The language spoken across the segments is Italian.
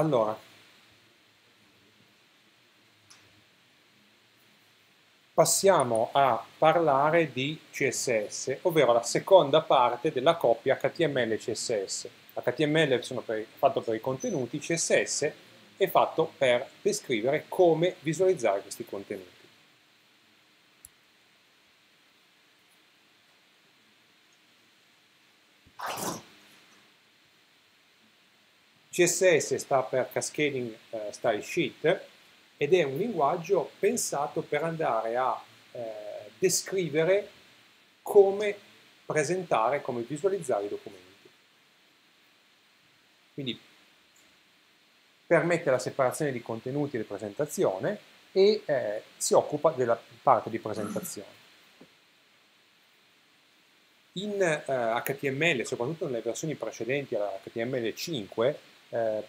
Allora, passiamo a parlare di CSS, ovvero la seconda parte della coppia HTML e CSS. HTML è fatto per i contenuti, CSS è fatto per descrivere come visualizzare questi contenuti. CSS sta per Cascading eh, Style Sheet ed è un linguaggio pensato per andare a eh, descrivere come presentare, come visualizzare i documenti. Quindi permette la separazione di contenuti e di presentazione e eh, si occupa della parte di presentazione. In eh, HTML, soprattutto nelle versioni precedenti alla HTML5, Ehm,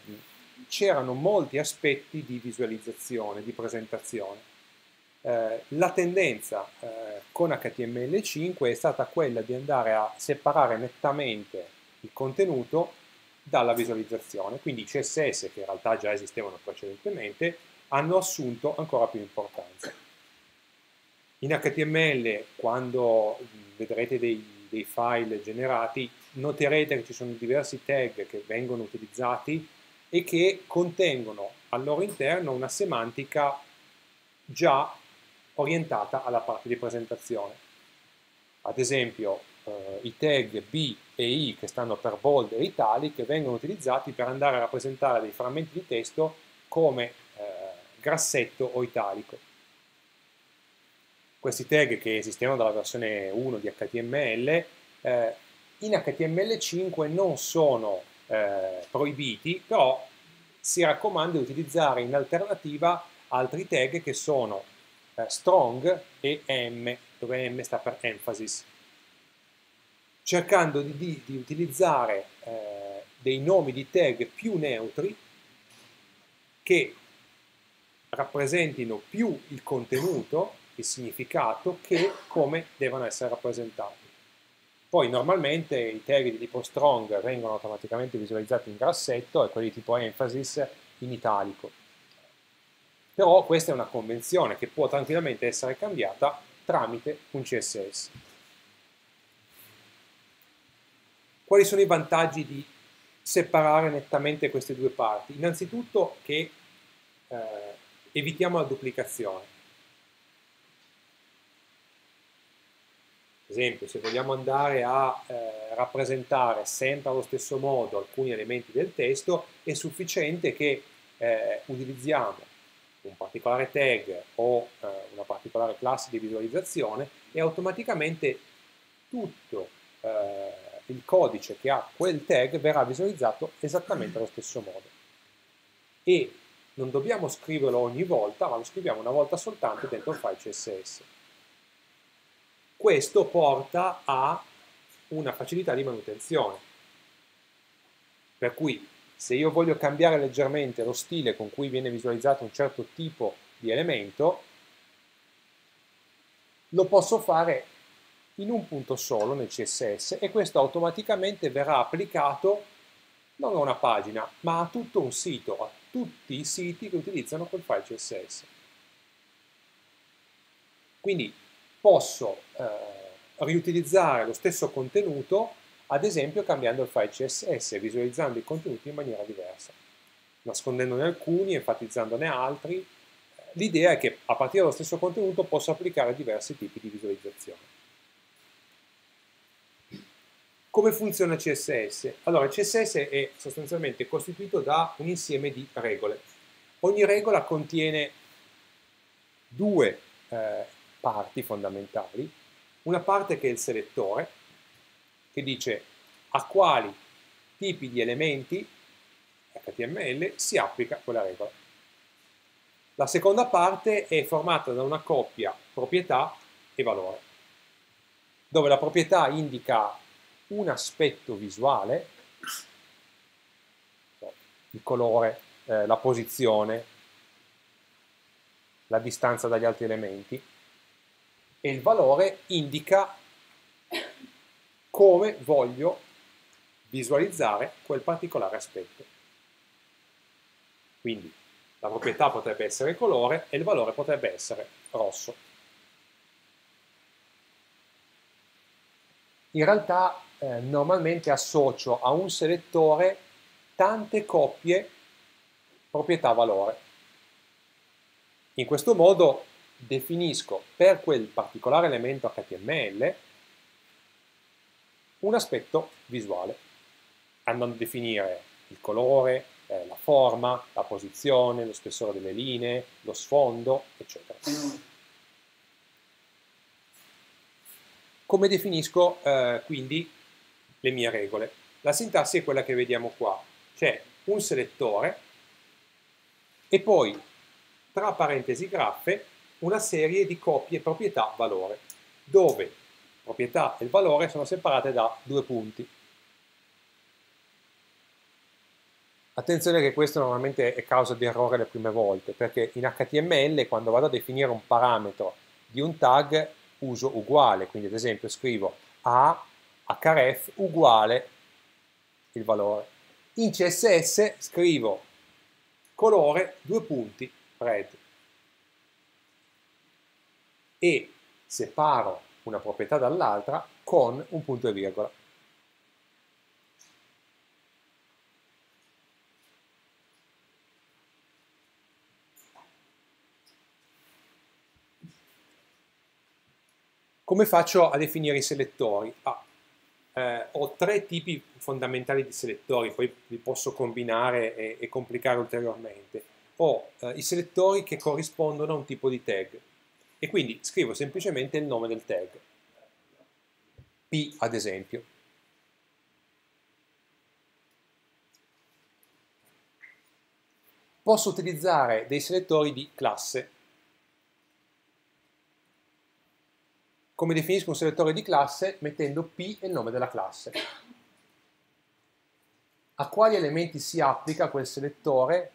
c'erano molti aspetti di visualizzazione, di presentazione. Eh, la tendenza eh, con HTML5 è stata quella di andare a separare nettamente il contenuto dalla visualizzazione, quindi CSS, che in realtà già esistevano precedentemente, hanno assunto ancora più importanza. In HTML, quando vedrete dei, dei file generati, noterete che ci sono diversi tag che vengono utilizzati e che contengono al loro interno una semantica già orientata alla parte di presentazione. Ad esempio eh, i tag B e I che stanno per bold e italic vengono utilizzati per andare a rappresentare dei frammenti di testo come eh, grassetto o italico. Questi tag che esistevano dalla versione 1 di HTML eh, in HTML5 non sono eh, proibiti, però si raccomanda di utilizzare in alternativa altri tag che sono eh, strong e m, dove m sta per emphasis, cercando di, di, di utilizzare eh, dei nomi di tag più neutri che rappresentino più il contenuto, il significato, che come devono essere rappresentati. Poi normalmente i termini di tipo strong vengono automaticamente visualizzati in grassetto e quelli di tipo emphasis in italico. Però questa è una convenzione che può tranquillamente essere cambiata tramite un CSS. Quali sono i vantaggi di separare nettamente queste due parti? Innanzitutto che eh, evitiamo la duplicazione. esempio, se vogliamo andare a eh, rappresentare sempre allo stesso modo alcuni elementi del testo, è sufficiente che eh, utilizziamo un particolare tag o eh, una particolare classe di visualizzazione e automaticamente tutto eh, il codice che ha quel tag verrà visualizzato esattamente allo stesso modo. E non dobbiamo scriverlo ogni volta, ma lo scriviamo una volta soltanto dentro il file CSS. Questo porta a una facilità di manutenzione. Per cui se io voglio cambiare leggermente lo stile con cui viene visualizzato un certo tipo di elemento, lo posso fare in un punto solo nel CSS e questo automaticamente verrà applicato non a una pagina, ma a tutto un sito, a tutti i siti che utilizzano quel file CSS. Quindi posso eh, riutilizzare lo stesso contenuto, ad esempio cambiando il file CSS, visualizzando i contenuti in maniera diversa, nascondendone alcuni, enfatizzandone altri. L'idea è che a partire dallo stesso contenuto posso applicare diversi tipi di visualizzazione. Come funziona CSS? Allora, CSS è sostanzialmente costituito da un insieme di regole. Ogni regola contiene due eh, parti fondamentali, una parte che è il selettore, che dice a quali tipi di elementi HTML si applica quella regola. La seconda parte è formata da una coppia proprietà e valore, dove la proprietà indica un aspetto visuale, il colore, eh, la posizione, la distanza dagli altri elementi, e il valore indica come voglio visualizzare quel particolare aspetto. Quindi la proprietà potrebbe essere colore e il valore potrebbe essere rosso. In realtà eh, normalmente associo a un selettore tante coppie proprietà valore. In questo modo definisco per quel particolare elemento HTML un aspetto visuale, andando a definire il colore, eh, la forma, la posizione, lo spessore delle linee, lo sfondo, eccetera. Come definisco eh, quindi le mie regole? La sintassi è quella che vediamo qua, c'è un selettore e poi tra parentesi graffe una serie di coppie proprietà-valore, dove proprietà e il valore sono separate da due punti. Attenzione che questo normalmente è causa di errore le prime volte, perché in HTML quando vado a definire un parametro di un tag uso uguale, quindi ad esempio scrivo a href uguale il valore. In CSS scrivo colore due punti red e separo una proprietà dall'altra con un punto e virgola. Come faccio a definire i selettori? Ah, eh, ho tre tipi fondamentali di selettori, poi li posso combinare e, e complicare ulteriormente. Ho eh, i selettori che corrispondono a un tipo di tag, e quindi scrivo semplicemente il nome del tag, P ad esempio. Posso utilizzare dei selettori di classe. Come definisco un selettore di classe? Mettendo P e il nome della classe. A quali elementi si applica quel selettore?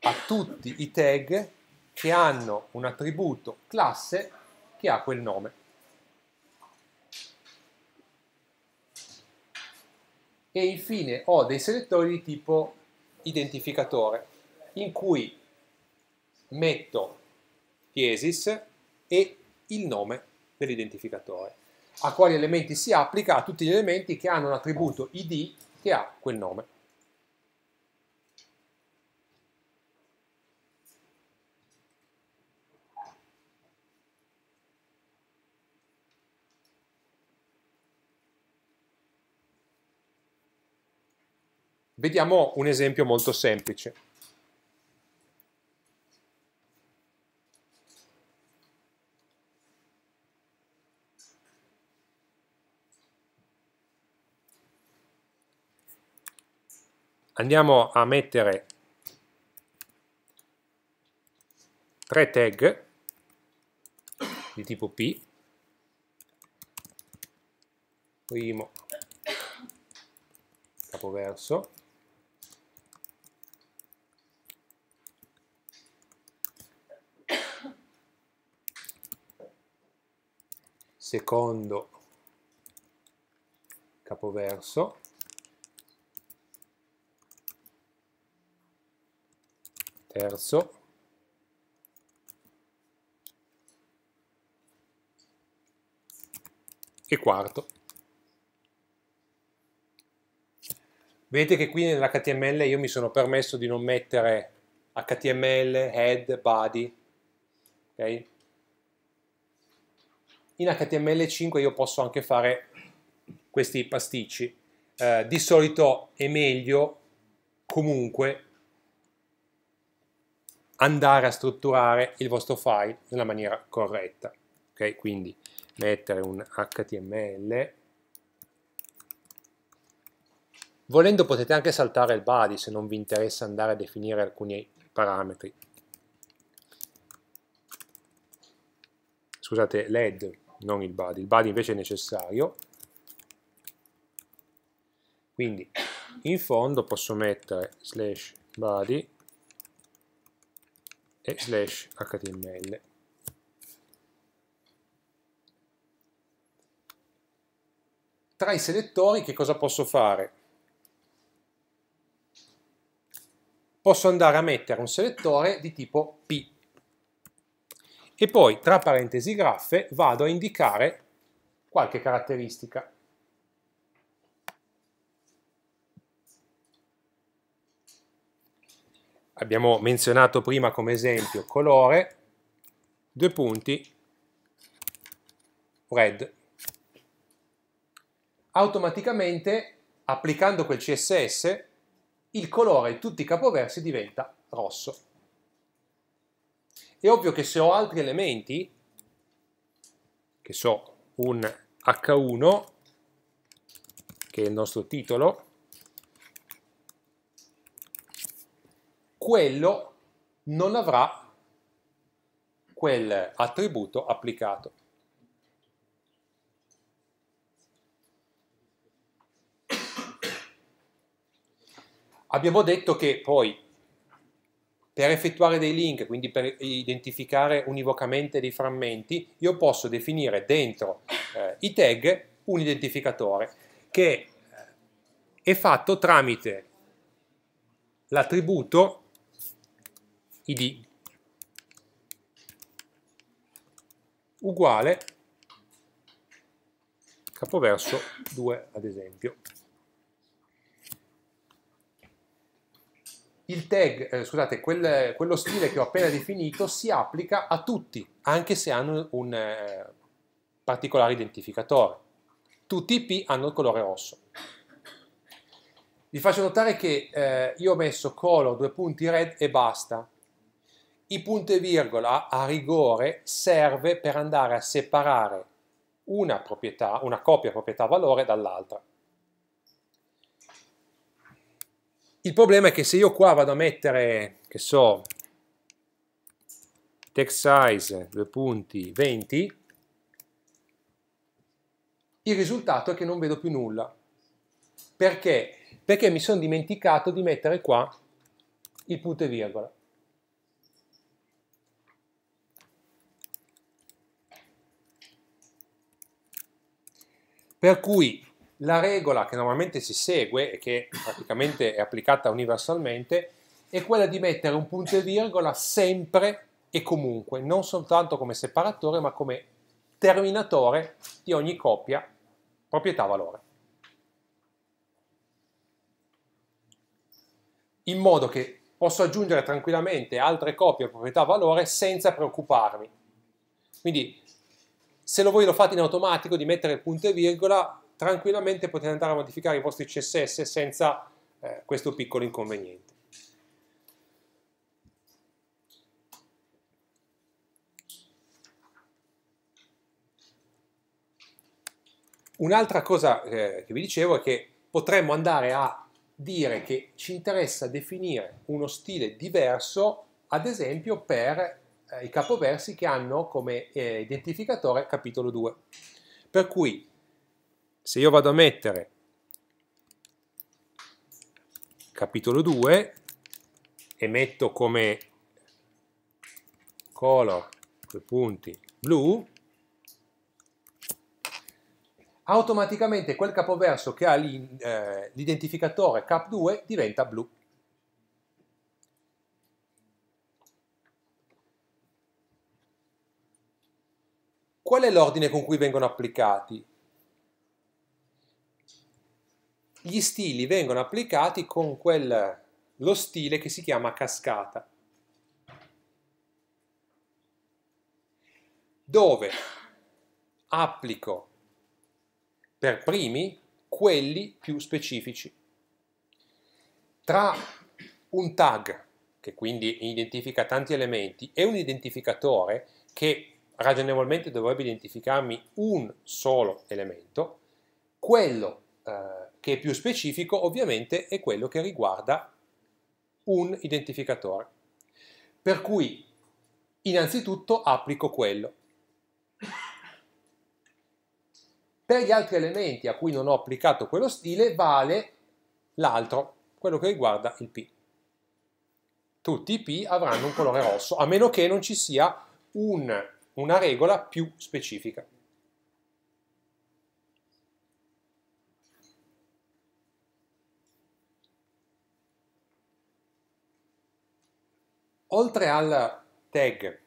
A tutti i tag che hanno un attributo classe che ha quel nome. E infine ho dei selettori di tipo identificatore in cui metto tiesis e il nome dell'identificatore, a quali elementi si applica a tutti gli elementi che hanno un attributo id che ha quel nome. Vediamo un esempio molto semplice. Andiamo a mettere tre tag di tipo P, primo capoverso, secondo capoverso terzo e quarto. Vedete che qui nell'HTML io mi sono permesso di non mettere HTML, head, body, okay? in HTML5 io posso anche fare questi pasticci. Eh, di solito è meglio comunque andare a strutturare il vostro file nella maniera corretta. Ok, Quindi mettere un HTML. Volendo potete anche saltare il body se non vi interessa andare a definire alcuni parametri. Scusate, LED non il body, il body invece è necessario, quindi in fondo posso mettere slash body e slash html. Tra i selettori che cosa posso fare? Posso andare a mettere un selettore di tipo P e poi tra parentesi graffe vado a indicare qualche caratteristica. Abbiamo menzionato prima come esempio colore, due punti, red. Automaticamente, applicando quel CSS, il colore in tutti i capoversi diventa rosso. È ovvio che se ho altri elementi, che so, un h1, che è il nostro titolo, quello non avrà quell'attributo applicato. Abbiamo detto che poi per effettuare dei link, quindi per identificare univocamente dei frammenti, io posso definire dentro eh, i tag un identificatore che eh, è fatto tramite l'attributo id uguale capoverso 2 ad esempio. il tag, eh, scusate, quel, quello stile che ho appena definito si applica a tutti, anche se hanno un eh, particolare identificatore. Tutti i P hanno il colore rosso. Vi faccio notare che eh, io ho messo color, due punti red e basta. I punti e virgola a rigore serve per andare a separare una proprietà, una coppia proprietà valore dall'altra. Il problema è che se io qua vado a mettere, che so, text size, due punti, 20, il risultato è che non vedo più nulla. Perché? Perché mi sono dimenticato di mettere qua il punto e virgola. Per cui la regola che normalmente si segue e che praticamente è applicata universalmente è quella di mettere un punto e virgola sempre e comunque, non soltanto come separatore ma come terminatore di ogni coppia proprietà-valore. In modo che posso aggiungere tranquillamente altre coppie proprietà-valore senza preoccuparmi. Quindi se voi lo fate in automatico di mettere il punto e virgola tranquillamente potete andare a modificare i vostri CSS senza eh, questo piccolo inconveniente. Un'altra cosa eh, che vi dicevo è che potremmo andare a dire che ci interessa definire uno stile diverso, ad esempio per eh, i capoversi che hanno come eh, identificatore capitolo 2. Per cui se io vado a mettere capitolo 2 e metto come color due punti blu automaticamente quel capoverso che ha eh, l'identificatore cap2 diventa blu qual è l'ordine con cui vengono applicati? gli stili vengono applicati con quel, lo stile che si chiama cascata, dove applico per primi quelli più specifici. Tra un tag, che quindi identifica tanti elementi, e un identificatore che ragionevolmente dovrebbe identificarmi un solo elemento, quello eh, che è più specifico ovviamente è quello che riguarda un identificatore. Per cui innanzitutto applico quello. Per gli altri elementi a cui non ho applicato quello stile vale l'altro, quello che riguarda il P. Tutti i P avranno un colore rosso, a meno che non ci sia un, una regola più specifica. Oltre al tag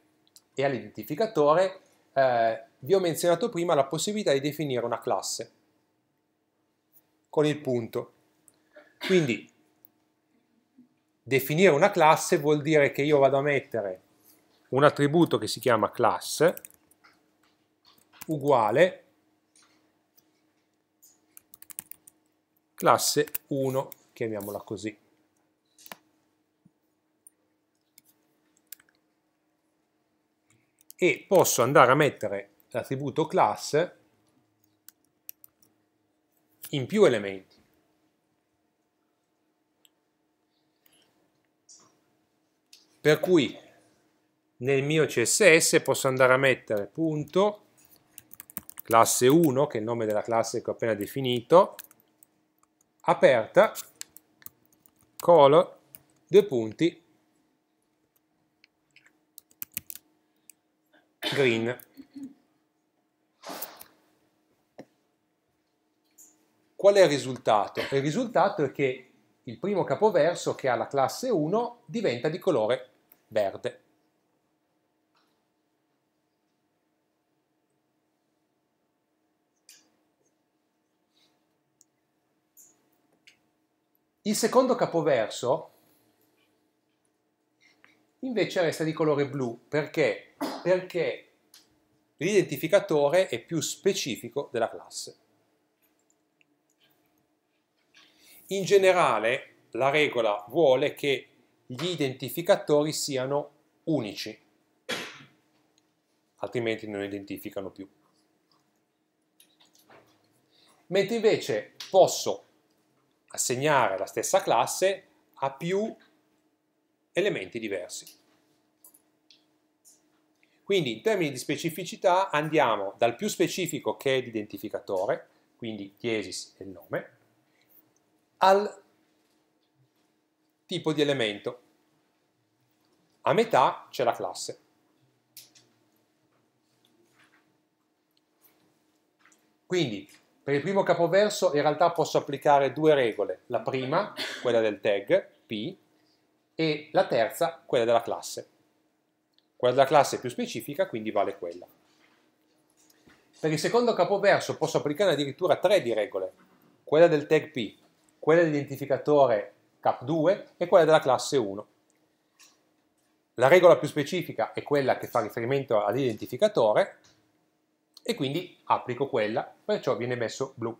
e all'identificatore, eh, vi ho menzionato prima la possibilità di definire una classe con il punto. Quindi definire una classe vuol dire che io vado a mettere un attributo che si chiama class uguale classe 1, chiamiamola così. e posso andare a mettere l'attributo class in più elementi. Per cui nel mio CSS posso andare a mettere punto classe 1, che è il nome della classe che ho appena definito, aperta, colon, due punti, green. Qual è il risultato? Il risultato è che il primo capoverso che ha la classe 1 diventa di colore verde. Il secondo capoverso invece resta di colore blu perché perché l'identificatore è più specifico della classe. In generale la regola vuole che gli identificatori siano unici, altrimenti non identificano più. Mentre invece posso assegnare la stessa classe a più elementi diversi. Quindi in termini di specificità andiamo dal più specifico che è l'identificatore, quindi diesis è il nome, al tipo di elemento. A metà c'è la classe. Quindi per il primo capoverso in realtà posso applicare due regole, la prima, quella del tag, p, e la terza, quella della classe. Quella della classe più specifica, quindi vale quella. Per il secondo capoverso posso applicare addirittura tre di regole, quella del tag P, quella dell'identificatore cap2 e quella della classe 1. La regola più specifica è quella che fa riferimento all'identificatore e quindi applico quella, perciò viene messo blu.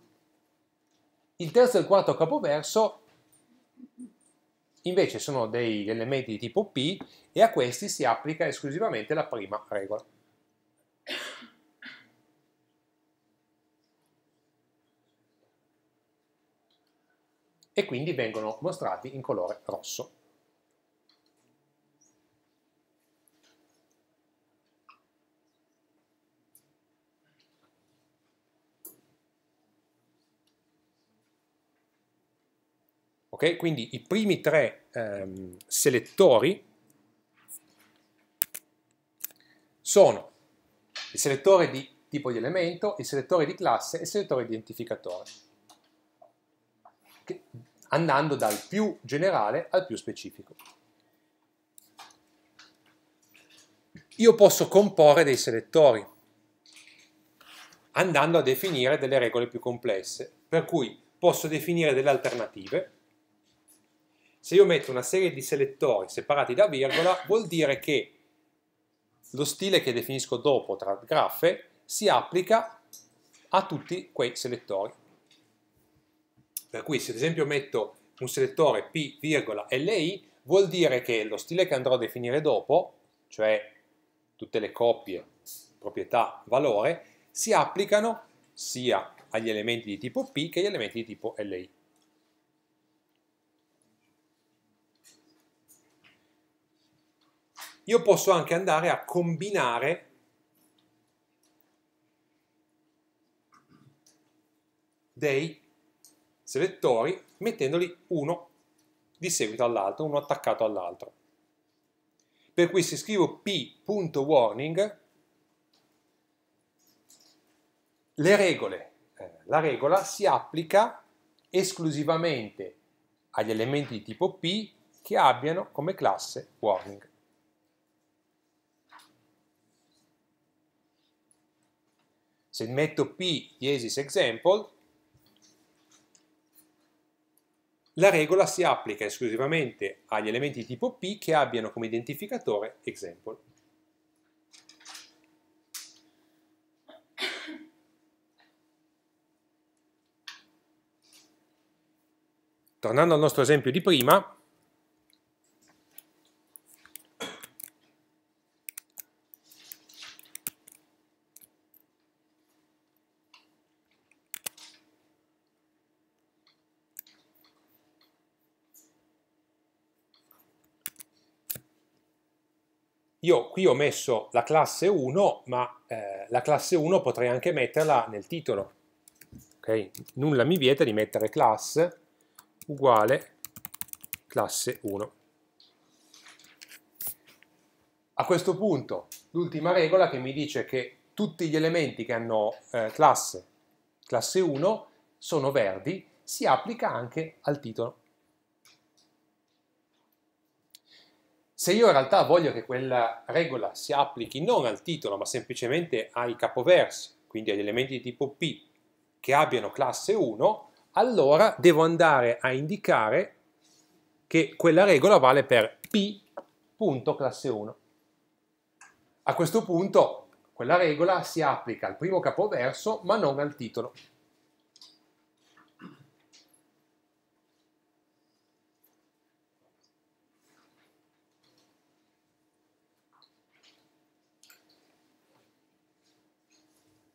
Il terzo e il quarto capoverso invece sono degli elementi di tipo P e a questi si applica esclusivamente la prima regola. E quindi vengono mostrati in colore rosso. Okay? Quindi i primi tre ehm, selettori sono il selettore di tipo di elemento, il selettore di classe e il selettore di identificatore, che, andando dal più generale al più specifico. Io posso comporre dei selettori andando a definire delle regole più complesse, per cui posso definire delle alternative se io metto una serie di selettori separati da virgola, vuol dire che lo stile che definisco dopo tra graffe si applica a tutti quei selettori. Per cui se ad esempio metto un selettore P, virgola, LI, vuol dire che lo stile che andrò a definire dopo, cioè tutte le coppie, proprietà, valore, si applicano sia agli elementi di tipo P che agli elementi di tipo LI. io posso anche andare a combinare dei selettori mettendoli uno di seguito all'altro, uno attaccato all'altro. Per cui se scrivo p.warning, le regole, eh, la regola si applica esclusivamente agli elementi di tipo p che abbiano come classe warning. se metto P diesis example, la regola si applica esclusivamente agli elementi di tipo P che abbiano come identificatore example. Tornando al nostro esempio di prima, Io qui ho messo la classe 1, ma eh, la classe 1 potrei anche metterla nel titolo. Okay? Nulla mi vieta di mettere class uguale classe 1. A questo punto l'ultima regola che mi dice che tutti gli elementi che hanno eh, classe, classe 1 sono verdi si applica anche al titolo. Se io in realtà voglio che quella regola si applichi non al titolo, ma semplicemente ai capoversi, quindi agli elementi di tipo P che abbiano classe 1, allora devo andare a indicare che quella regola vale per P.classe 1. A questo punto quella regola si applica al primo capoverso ma non al titolo.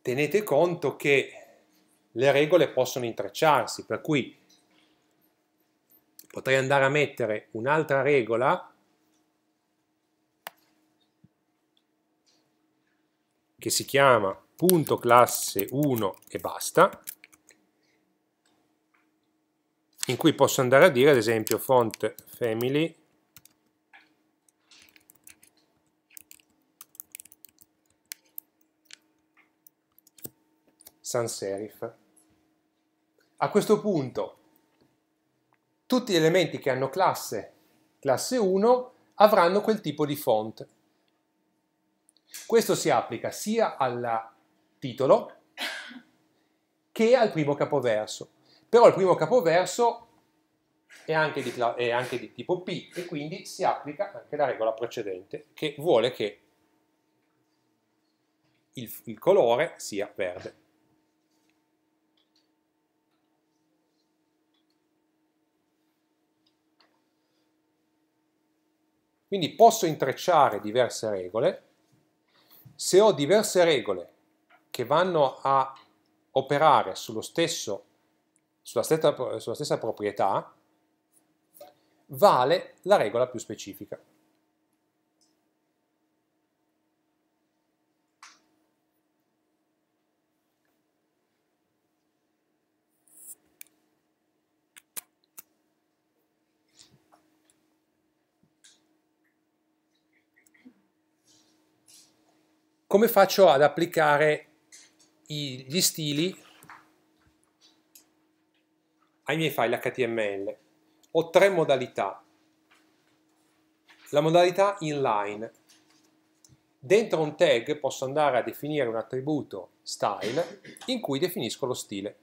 tenete conto che le regole possono intrecciarsi, per cui potrei andare a mettere un'altra regola che si chiama punto classe 1 e basta, in cui posso andare a dire ad esempio font family sans serif. A questo punto tutti gli elementi che hanno classe, classe 1, avranno quel tipo di font. Questo si applica sia al titolo che al primo capoverso. Però il primo capoverso è anche, di, è anche di tipo P e quindi si applica anche la regola precedente che vuole che il, il colore sia verde. Quindi posso intrecciare diverse regole. Se ho diverse regole che vanno a operare stesso, sulla, stessa, sulla stessa proprietà, vale la regola più specifica. come faccio ad applicare i, gli stili ai miei file HTML? Ho tre modalità. La modalità inline. Dentro un tag posso andare a definire un attributo style in cui definisco lo stile.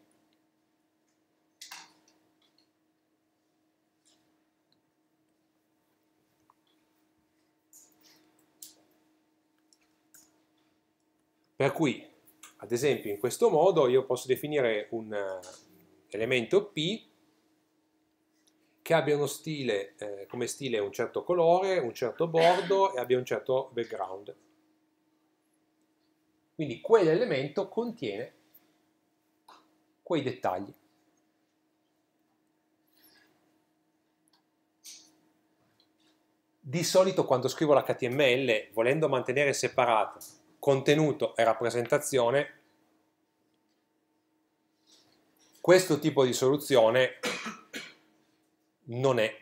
Per cui, ad esempio, in questo modo io posso definire un eh, elemento P che abbia stile, eh, come stile un certo colore, un certo bordo e abbia un certo background. Quindi quell'elemento contiene quei dettagli. Di solito quando scrivo l'HTML, volendo mantenere separato contenuto e rappresentazione, questo tipo di soluzione non è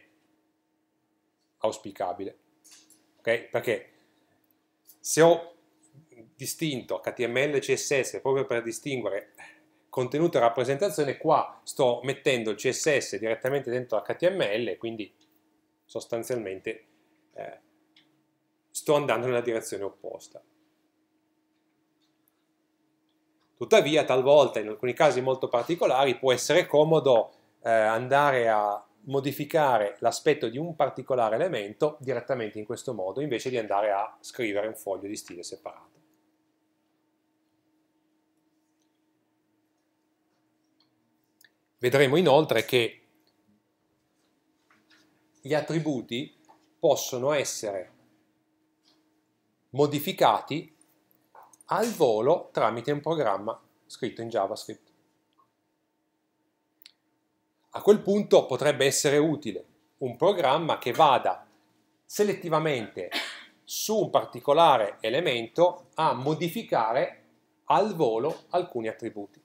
auspicabile. Okay? Perché se ho distinto HTML e CSS proprio per distinguere contenuto e rappresentazione, qua sto mettendo il CSS direttamente dentro HTML, quindi sostanzialmente eh, sto andando nella direzione opposta. Tuttavia, talvolta, in alcuni casi molto particolari, può essere comodo eh, andare a modificare l'aspetto di un particolare elemento direttamente in questo modo, invece di andare a scrivere un foglio di stile separato. Vedremo inoltre che gli attributi possono essere modificati al volo tramite un programma scritto in JavaScript. A quel punto potrebbe essere utile un programma che vada selettivamente su un particolare elemento a modificare al volo alcuni attributi.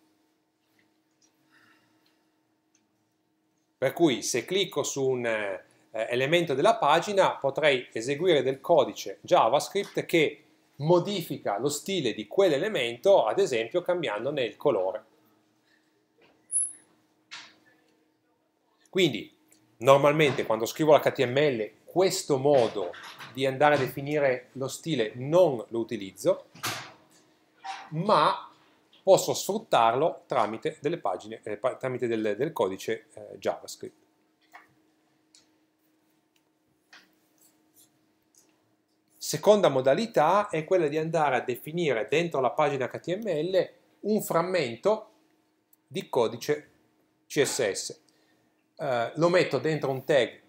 Per cui se clicco su un eh, elemento della pagina potrei eseguire del codice JavaScript che modifica lo stile di quell'elemento, ad esempio cambiandone il colore. Quindi, normalmente quando scrivo l'HTML, questo modo di andare a definire lo stile non lo utilizzo, ma posso sfruttarlo tramite, pagine, eh, tramite del, del, codice eh, JavaScript. Seconda modalità è quella di andare a definire dentro la pagina HTML un frammento di codice CSS. Eh, lo metto dentro un tag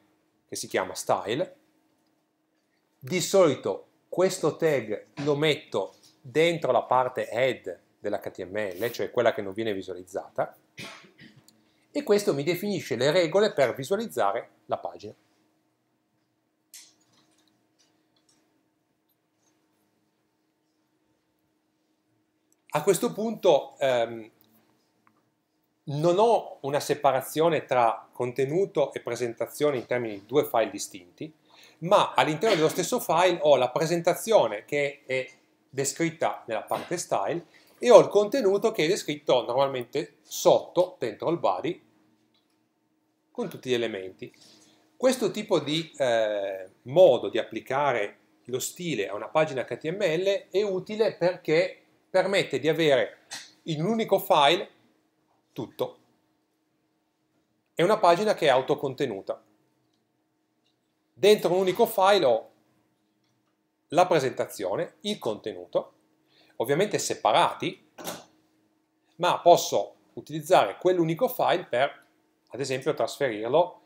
che si chiama style. Di solito questo tag lo metto dentro la parte head dell'HTML, cioè quella che non viene visualizzata, e questo mi definisce le regole per visualizzare la pagina. A questo punto ehm, non ho una separazione tra contenuto e presentazione in termini di due file distinti, ma all'interno dello stesso file ho la presentazione che è descritta nella parte style e ho il contenuto che è descritto normalmente sotto, dentro il body, con tutti gli elementi. Questo tipo di eh, modo di applicare lo stile a una pagina HTML è utile perché permette di avere in un unico file tutto. È una pagina che è autocontenuta. Dentro un unico file ho la presentazione, il contenuto, ovviamente separati, ma posso utilizzare quell'unico file per, ad esempio, trasferirlo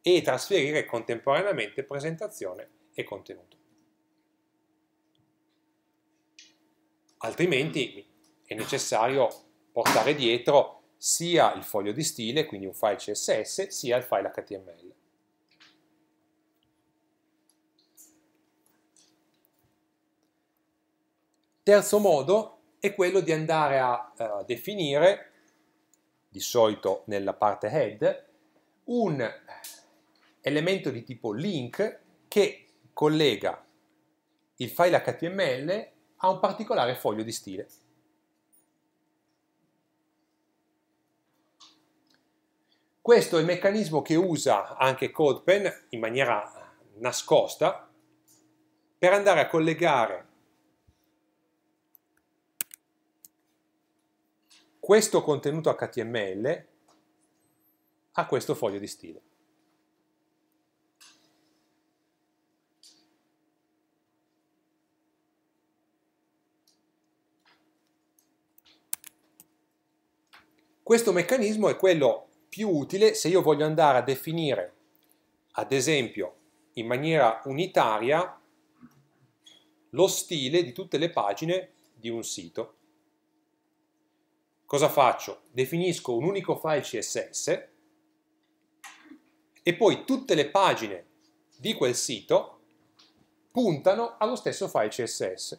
e trasferire contemporaneamente presentazione e contenuto. altrimenti è necessario portare dietro sia il foglio di stile, quindi un file CSS, sia il file HTML. Terzo modo è quello di andare a uh, definire, di solito nella parte head, un elemento di tipo link che collega il file HTML ha un particolare foglio di stile. Questo è il meccanismo che usa anche CodePen in maniera nascosta per andare a collegare questo contenuto HTML a questo foglio di stile. Questo meccanismo è quello più utile se io voglio andare a definire, ad esempio, in maniera unitaria lo stile di tutte le pagine di un sito. Cosa faccio? Definisco un unico file CSS e poi tutte le pagine di quel sito puntano allo stesso file CSS.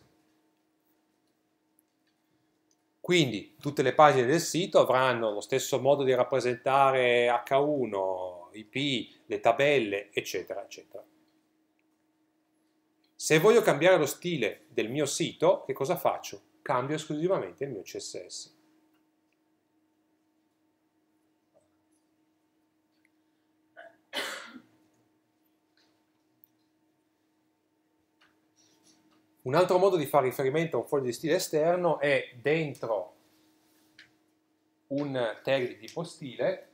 Quindi tutte le pagine del sito avranno lo stesso modo di rappresentare H1, IP, le tabelle, eccetera, eccetera. Se voglio cambiare lo stile del mio sito, che cosa faccio? Cambio esclusivamente il mio CSS. Un altro modo di fare riferimento a un foglio di stile esterno è dentro un tag di tipo stile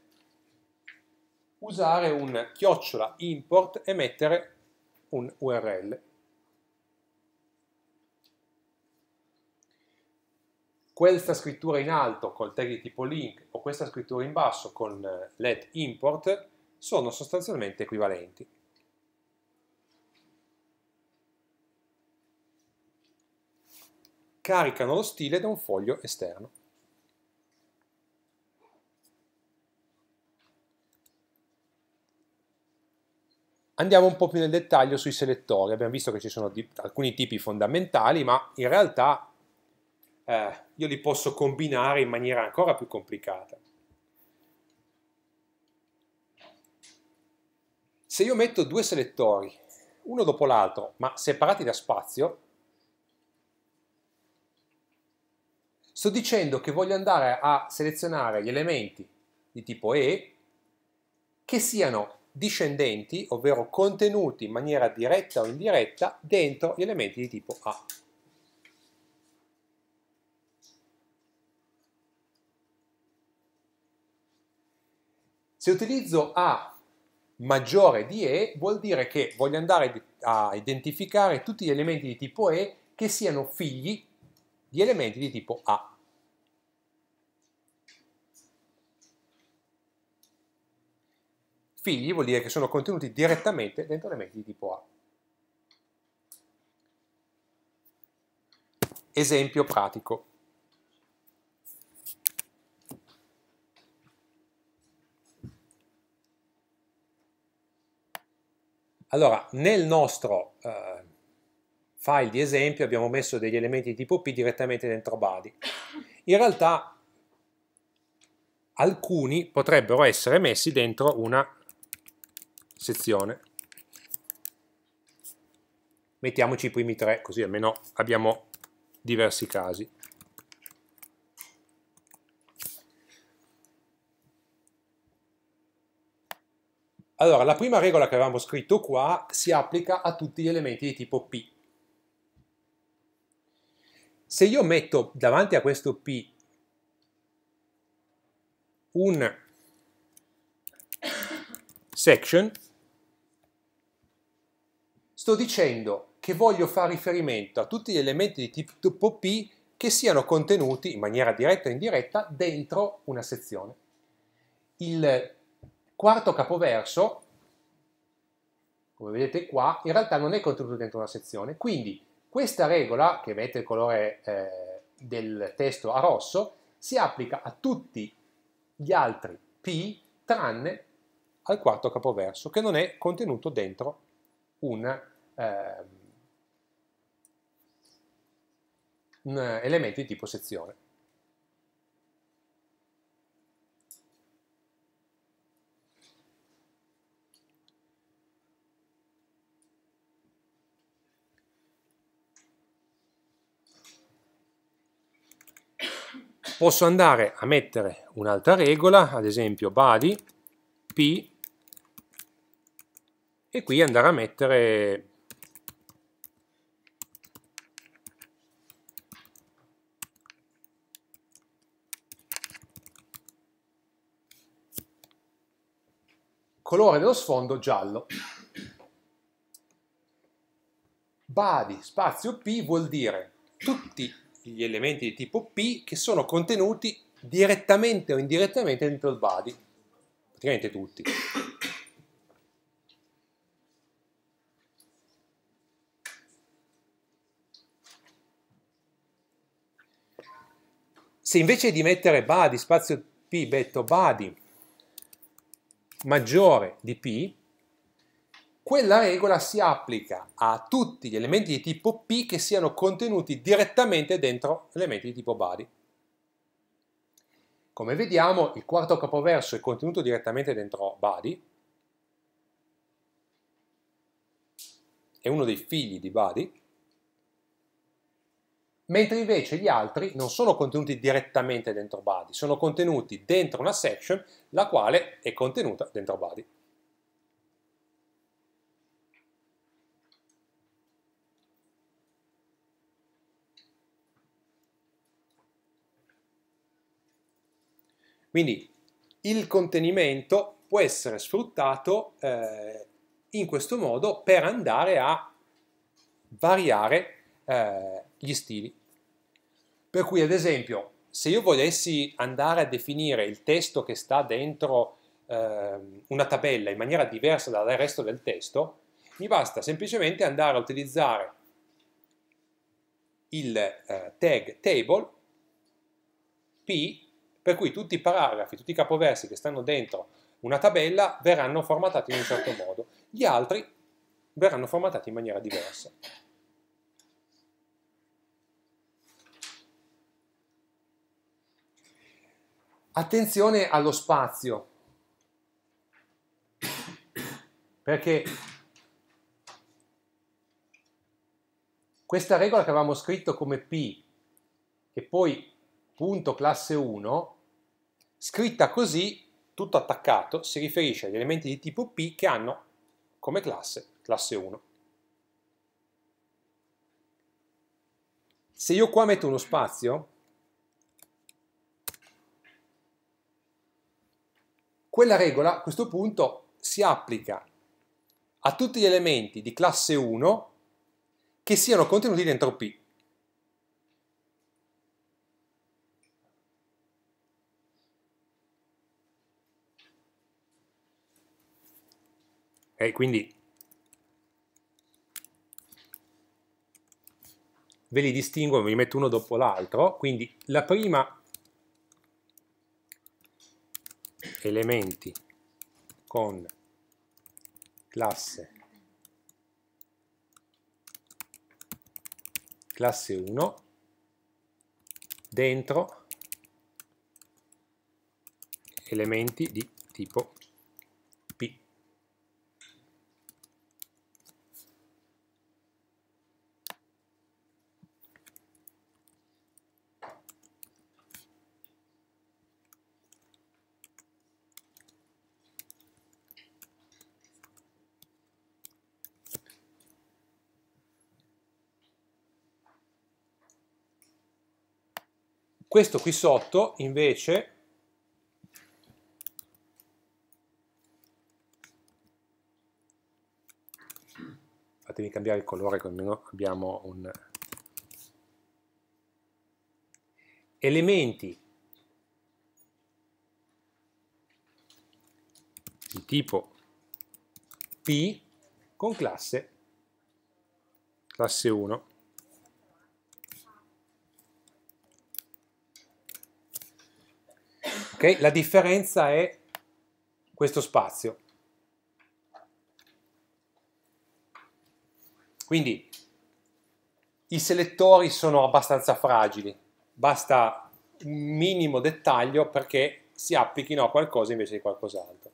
usare un chiocciola import e mettere un URL. Questa scrittura in alto col tag di tipo link o questa scrittura in basso con eh, let import sono sostanzialmente equivalenti. caricano lo stile da un foglio esterno. Andiamo un po' più nel dettaglio sui selettori, abbiamo visto che ci sono alcuni tipi fondamentali, ma in realtà eh, io li posso combinare in maniera ancora più complicata. Se io metto due selettori, uno dopo l'altro, ma separati da spazio, sto dicendo che voglio andare a selezionare gli elementi di tipo E che siano discendenti, ovvero contenuti in maniera diretta o indiretta dentro gli elementi di tipo A. Se utilizzo A maggiore di E vuol dire che voglio andare a identificare tutti gli elementi di tipo E che siano figli di elementi di tipo A. Figli vuol dire che sono contenuti direttamente dentro elementi di tipo A. Esempio pratico. Allora, nel nostro eh, file di esempio abbiamo messo degli elementi di tipo P direttamente dentro body. In realtà alcuni potrebbero essere messi dentro una sezione. Mettiamoci i primi tre, così almeno abbiamo diversi casi. Allora, la prima regola che avevamo scritto qua si applica a tutti gli elementi di tipo P. Se io metto davanti a questo P un section, Sto dicendo che voglio fare riferimento a tutti gli elementi di tipo P che siano contenuti in maniera diretta o indiretta dentro una sezione. Il quarto capoverso, come vedete qua, in realtà non è contenuto dentro una sezione, quindi questa regola, che mette il colore eh, del testo a rosso, si applica a tutti gli altri P tranne al quarto capoverso, che non è contenuto dentro una sezione eh, elementi di tipo sezione. posso andare a mettere un'altra regola, ad esempio body p e qui andare a mettere colore dello sfondo giallo. Body spazio P vuol dire tutti gli elementi di tipo P che sono contenuti direttamente o indirettamente dentro il body, praticamente tutti. Se invece di mettere body spazio P metto body maggiore di P, quella regola si applica a tutti gli elementi di tipo P che siano contenuti direttamente dentro elementi di tipo body. Come vediamo, il quarto capoverso è contenuto direttamente dentro body, è uno dei figli di body, mentre invece gli altri non sono contenuti direttamente dentro body, sono contenuti dentro una section la quale è contenuta dentro body. Quindi il contenimento può essere sfruttato eh, in questo modo per andare a variare eh, gli stili. Per cui, ad esempio, se io volessi andare a definire il testo che sta dentro eh, una tabella in maniera diversa dal resto del testo, mi basta semplicemente andare a utilizzare il eh, tag table p, per cui tutti i paragrafi, tutti i capoversi che stanno dentro una tabella verranno formattati in un certo modo, gli altri verranno formattati in maniera diversa. Attenzione allo spazio, perché questa regola che avevamo scritto come P e poi punto classe 1, scritta così, tutto attaccato, si riferisce agli elementi di tipo P che hanno come classe classe 1. Se io qua metto uno spazio, Quella regola a questo punto si applica a tutti gli elementi di classe 1 che siano contenuti dentro P. Ok, quindi ve li distingo, ve li metto uno dopo l'altro, quindi la prima elementi con classe classe 1 dentro elementi di tipo Questo qui sotto invece fatemi cambiare il colore così almeno abbiamo un elementi di tipo P con classe classe 1 Okay? La differenza è questo spazio. Quindi i selettori sono abbastanza fragili, basta un minimo dettaglio perché si applichino a qualcosa invece di qualcos'altro.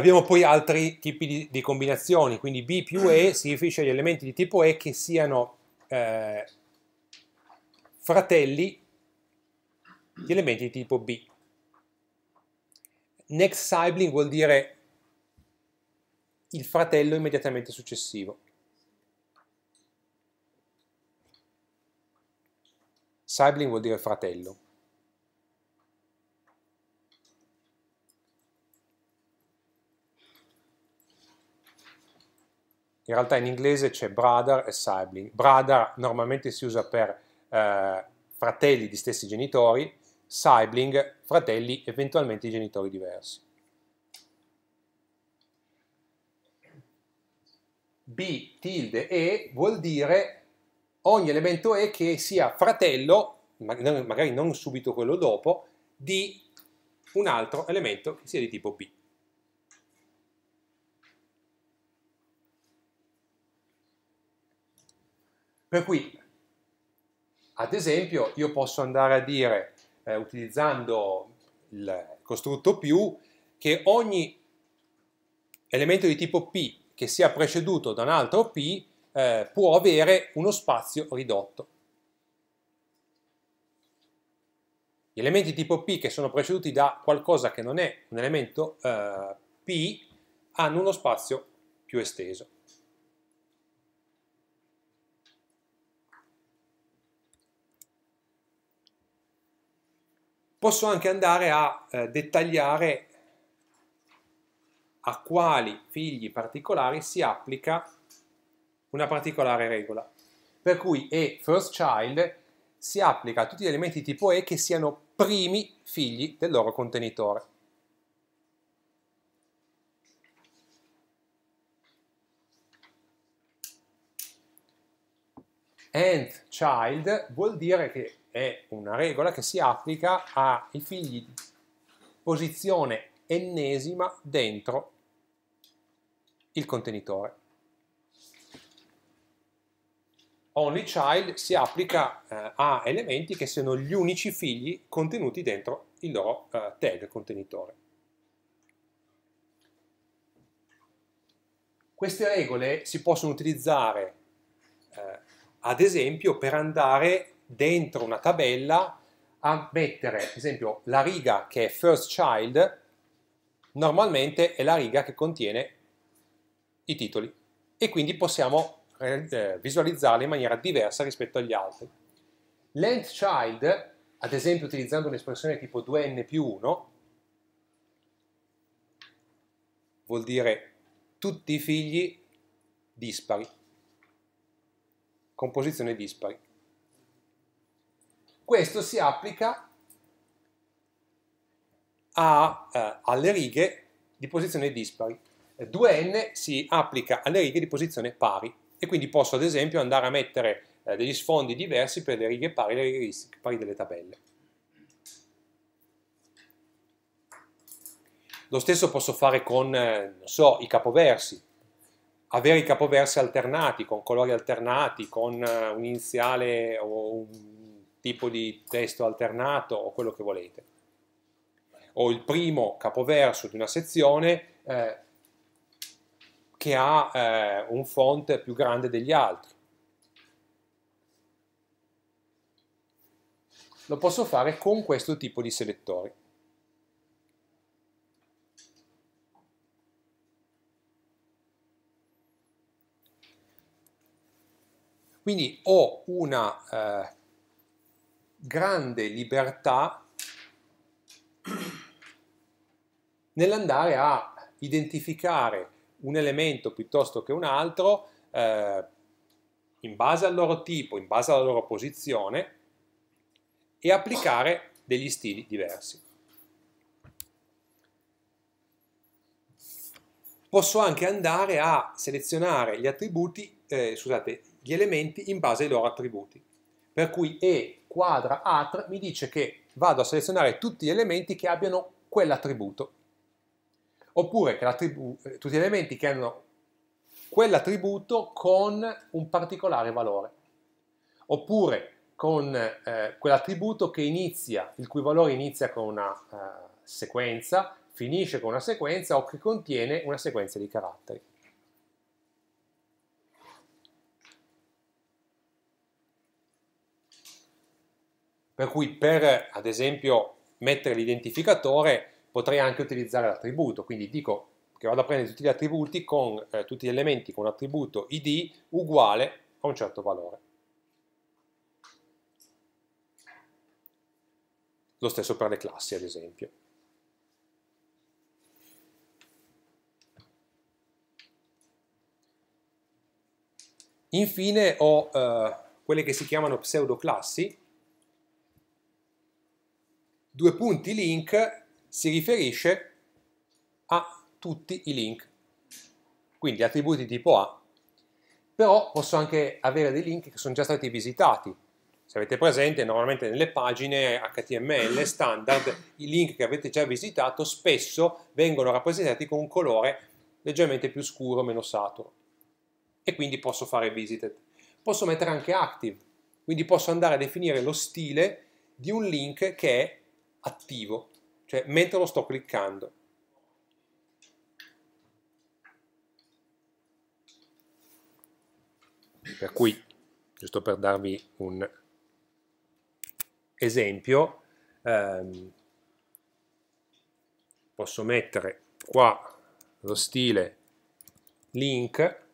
Abbiamo poi altri tipi di, di, combinazioni, quindi B più E mm. si riferisce agli elementi di tipo E che siano eh, fratelli di elementi di tipo B. Next sibling vuol dire il fratello immediatamente successivo. Sibling vuol dire fratello. In realtà in inglese c'è brother e sibling. Brother normalmente si usa per eh, fratelli di stessi genitori, sibling fratelli eventualmente di genitori diversi. B tilde E vuol dire ogni elemento E che sia fratello, magari non subito quello dopo, di un altro elemento che sia di tipo B. Per cui, ad esempio, io posso andare a dire, eh, utilizzando il costrutto più, che ogni elemento di tipo P che sia preceduto da un altro P eh, può avere uno spazio ridotto. Gli elementi tipo P che sono preceduti da qualcosa che non è un elemento eh, P hanno uno spazio più esteso. Posso anche andare a eh, dettagliare a quali figli particolari si applica una particolare regola. Per cui E first child si applica a tutti gli elementi tipo E che siano primi figli del loro contenitore. Nth child vuol dire che è una regola che si applica ai figli posizione ennesima dentro il contenitore. Only child si applica eh, a elementi che siano gli unici figli contenuti dentro il loro eh, tag contenitore. Queste regole si possono utilizzare eh, ad esempio per andare dentro una tabella a mettere, per esempio, la riga che è first child, normalmente è la riga che contiene i titoli e quindi possiamo eh, eh visualizzarli in maniera diversa rispetto agli altri. Length child, ad esempio utilizzando un'espressione tipo 2n più 1, vuol dire tutti i figli dispari, composizione dispari. Questo si applica a, eh, alle righe di posizione dispari. 2n si applica alle righe di posizione pari e quindi posso ad esempio andare a mettere eh, degli sfondi diversi per le righe pari e le righe pari delle tabelle. Lo stesso posso fare con, eh, so, i capoversi. Avere i capoversi alternati, con colori alternati, con eh, un iniziale o un tipo di testo alternato o quello che volete. O il primo capoverso di una sezione eh, che ha eh, un font più grande degli altri. Lo posso fare con questo tipo di selettori. Quindi ho una eh, grande libertà nell'andare a identificare un elemento piuttosto che un altro eh, in base al loro tipo, in base alla loro posizione e applicare degli stili diversi. Posso anche andare a selezionare gli attributi, eh, scusate, gli elementi in base ai loro attributi. Per cui E quadra atr mi dice che vado a selezionare tutti gli elementi che abbiano quell'attributo, oppure che eh, tutti gli elementi che hanno quell'attributo con un particolare valore, oppure con eh, quell'attributo che inizia, il cui valore inizia con una eh, sequenza, finisce con una sequenza o che contiene una sequenza di caratteri. Per cui per, ad esempio, mettere l'identificatore potrei anche utilizzare l'attributo, quindi dico che vado a prendere tutti gli attributi con eh, tutti gli elementi con attributo id uguale a un certo valore. Lo stesso per le classi, ad esempio. Infine ho eh, quelle che si chiamano pseudoclassi, due punti link si riferisce a tutti i link, quindi attributi tipo A, però posso anche avere dei link che sono già stati visitati. Se avete presente, normalmente nelle pagine HTML standard, i link che avete già visitato spesso vengono rappresentati con un colore leggermente più scuro, meno saturo. E quindi posso fare visited. Posso mettere anche active, quindi posso andare a definire lo stile di un link che è attivo, cioè mentre lo sto cliccando. Per cui, giusto per darvi un esempio, ehm, posso mettere qua lo stile link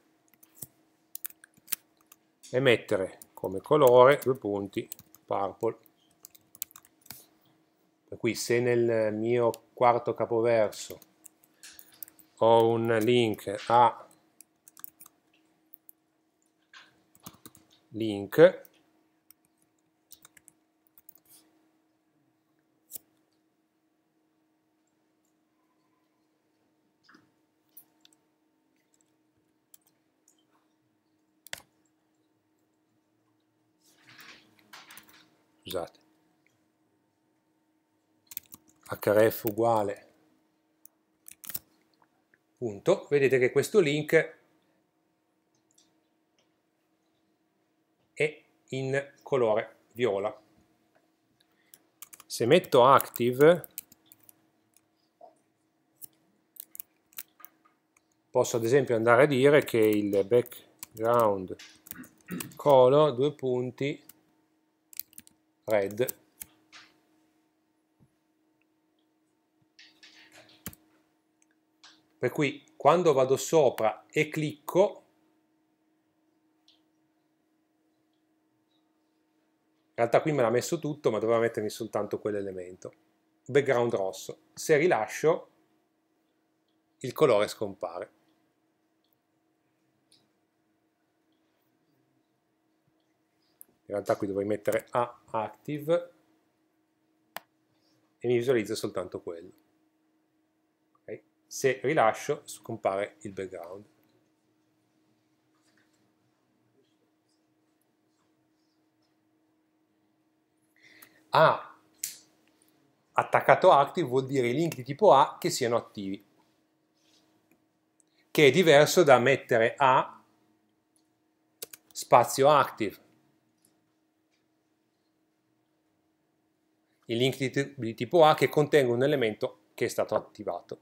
e mettere come colore due punti purple per cui se nel mio quarto capoverso ho un link a link, href uguale punto, vedete che questo link è in colore viola. Se metto active posso ad esempio andare a dire che il background color due punti red per cui quando vado sopra e clicco in realtà qui me l'ha messo tutto ma doveva mettermi soltanto quell'elemento background rosso se rilascio il colore scompare in realtà qui dovrei mettere a active e mi visualizza soltanto quello se rilascio, scompare il background. Ah, attaccato active vuol dire i link di tipo A che siano attivi, che è diverso da mettere A spazio active. I link di, di tipo A che contengono un elemento che è stato attivato.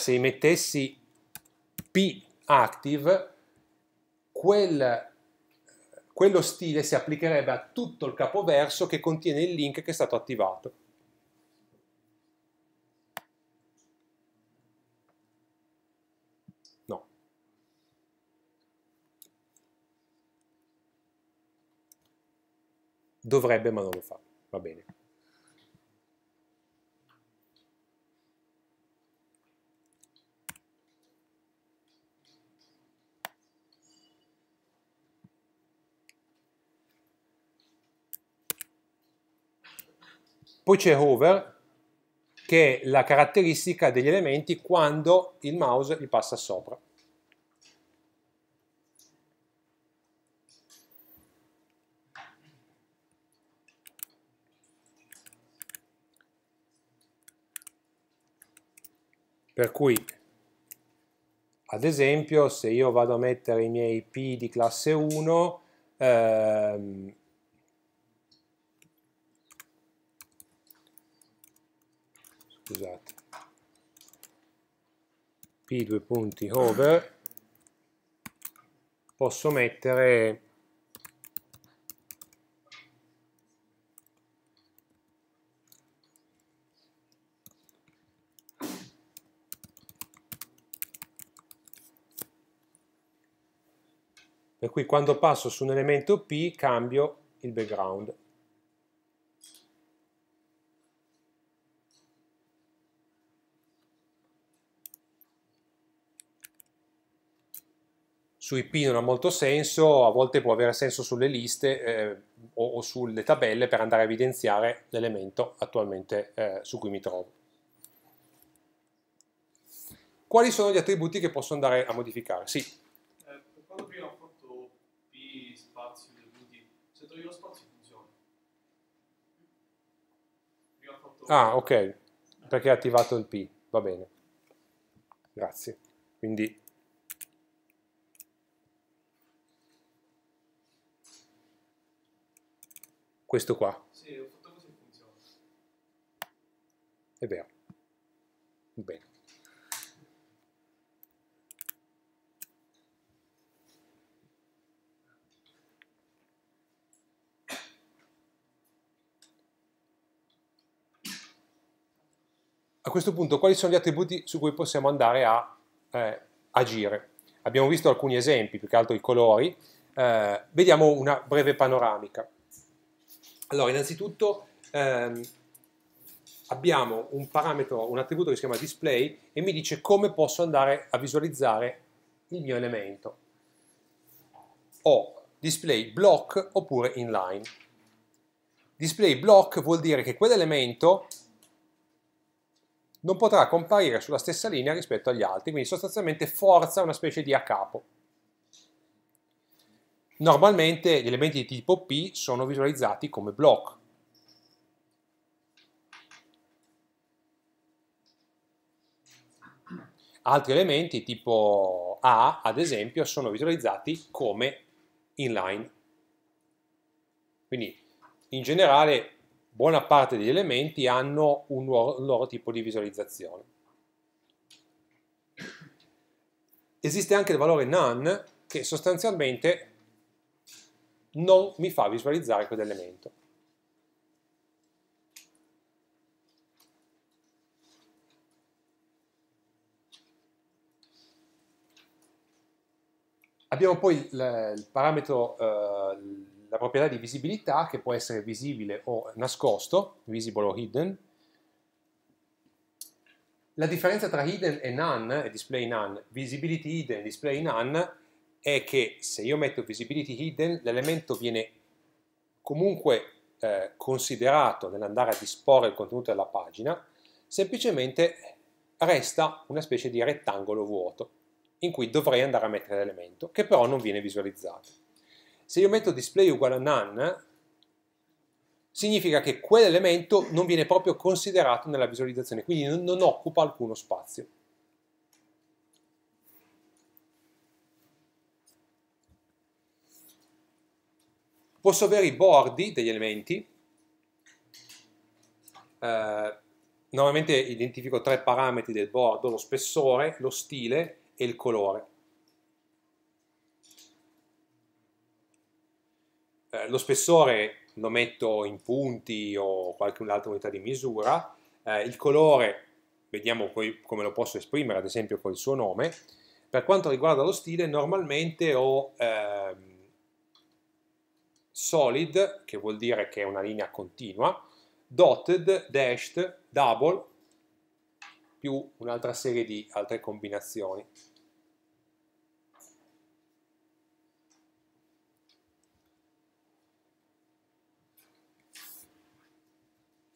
se mettessi P active, quel, quello stile si applicherebbe a tutto il capoverso che contiene il link che è stato attivato. No. Dovrebbe ma non lo fa, va bene. Poi c'è hover, che è la caratteristica degli elementi quando il mouse gli passa sopra. Per cui, ad esempio, se io vado a mettere i miei P di classe 1, ehm, scusate p due punti over posso mettere per cui quando passo su un elemento P cambio il background sui P non ha molto senso, a volte può avere senso sulle liste eh, o, o, sulle tabelle per andare a evidenziare l'elemento attualmente eh, su cui mi trovo. Quali sono gli attributi che posso andare a modificare? Sì. Eh, quando prima ho fatto P spazio se togli spazio funziona. Ah, ok, perché ha attivato il P, va bene. Grazie. Quindi questo qua. Sì, ho fatto così funziona. È vero. Bene. A questo punto quali sono gli attributi su cui possiamo andare a eh, agire? Abbiamo visto alcuni esempi, più che altro i colori, eh, vediamo una breve panoramica. Allora, innanzitutto ehm, abbiamo un parametro, un attributo che si chiama display e mi dice come posso andare a visualizzare il mio elemento. Ho display block oppure inline. Display block vuol dire che quell'elemento non potrà comparire sulla stessa linea rispetto agli altri, quindi sostanzialmente forza una specie di a capo. Normalmente gli elementi di tipo P sono visualizzati come block. Altri elementi tipo A, ad esempio, sono visualizzati come inline. Quindi in generale buona parte degli elementi hanno un loro, un loro tipo di visualizzazione. Esiste anche il valore none che sostanzialmente non mi fa visualizzare quell'elemento. Abbiamo poi il, il parametro, eh, la proprietà di visibilità che può essere visibile o nascosto, visible o hidden. La differenza tra hidden e none, e display none, visibility hidden e display none, è che se io metto visibility hidden, l'elemento viene comunque eh, considerato nell'andare a disporre il contenuto della pagina, semplicemente resta una specie di rettangolo vuoto in cui dovrei andare a mettere l'elemento, che però non viene visualizzato. Se io metto display uguale a none, significa che quell'elemento non viene proprio considerato nella visualizzazione, quindi non, non occupa alcuno spazio. Posso avere i bordi degli elementi, eh, normalmente identifico tre parametri del bordo, lo spessore, lo stile e il colore. Eh, lo spessore lo metto in punti o qualche altra unità di misura, eh, il colore vediamo poi come lo posso esprimere, ad esempio col suo nome. Per quanto riguarda lo stile, normalmente ho... Ehm, solid, che vuol dire che è una linea continua, dotted, dashed, double, più un'altra serie di altre combinazioni.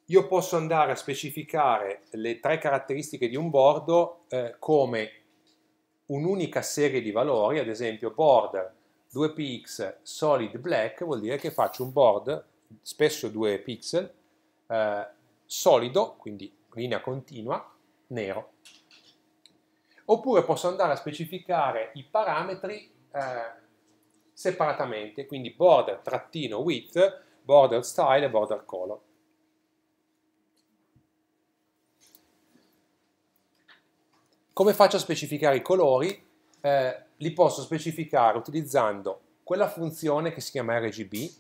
Io posso andare a specificare le tre caratteristiche di un bordo eh, come un'unica serie di valori, ad esempio border 2px solid black vuol dire che faccio un board spesso 2 pixel eh, solido, quindi linea continua, nero. Oppure posso andare a specificare i parametri eh, separatamente, quindi border trattino width, border style e border color. Come faccio a specificare i colori? eh, li posso specificare utilizzando quella funzione che si chiama RGB,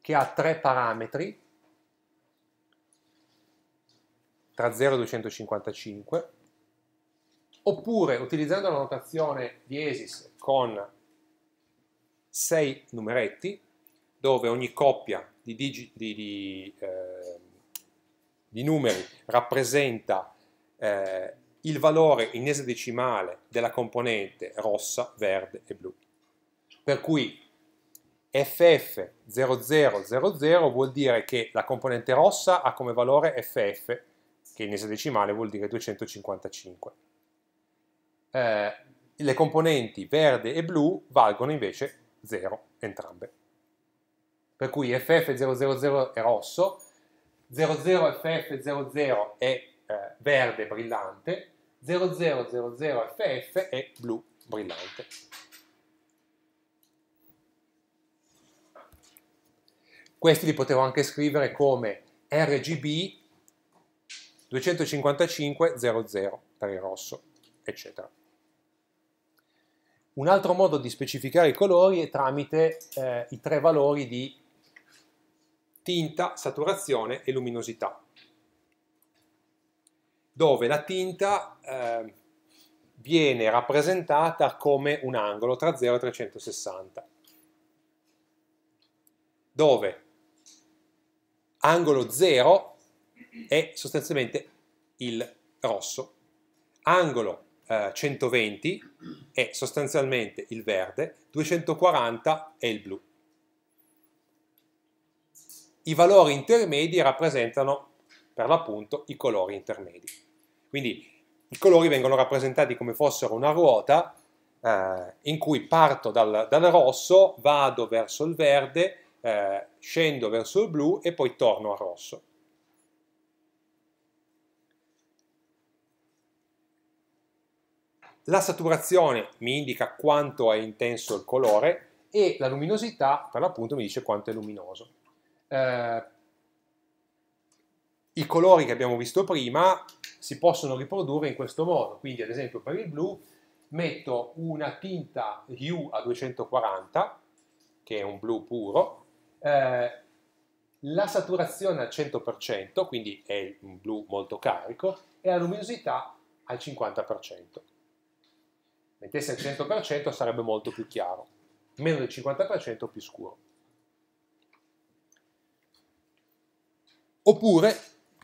che ha tre parametri, tra 0 e 255, oppure utilizzando la notazione diesis con sei numeretti, dove ogni coppia di, digi, di, di, eh, di numeri rappresenta eh, il valore in esadecimale della componente rossa, verde e blu. Per cui FF0000 vuol dire che la componente rossa ha come valore FF, che in esadecimale vuol dire 255. Eh, le componenti verde e blu valgono invece 0 entrambe. Per cui FF000 è rosso, 00FF00 è eh, verde brillante 0000FF è blu brillante. Questi li potevo anche scrivere come RGB 25500 per il rosso, eccetera. Un altro modo di specificare i colori è tramite eh, i tre valori di tinta, saturazione e luminosità dove la tinta eh, viene rappresentata come un angolo tra 0 e 360, dove angolo 0 è sostanzialmente il rosso, angolo eh, 120 è sostanzialmente il verde, 240 è il blu. I valori intermedi rappresentano per l'appunto i colori intermedi. Quindi i colori vengono rappresentati come fossero una ruota eh, in cui parto dal, dal, rosso, vado verso il verde, eh, scendo verso il blu e poi torno al rosso. La saturazione mi indica quanto è intenso il colore e la luminosità per l'appunto mi dice quanto è luminoso. Eh, i colori che abbiamo visto prima si possono riprodurre in questo modo. Quindi ad esempio per il blu metto una tinta Hue a 240, che è un blu puro, eh, la saturazione al 100%, quindi è un blu molto carico, e la luminosità al 50%. Mettesse al 100% sarebbe molto più chiaro, meno del 50% più scuro. Oppure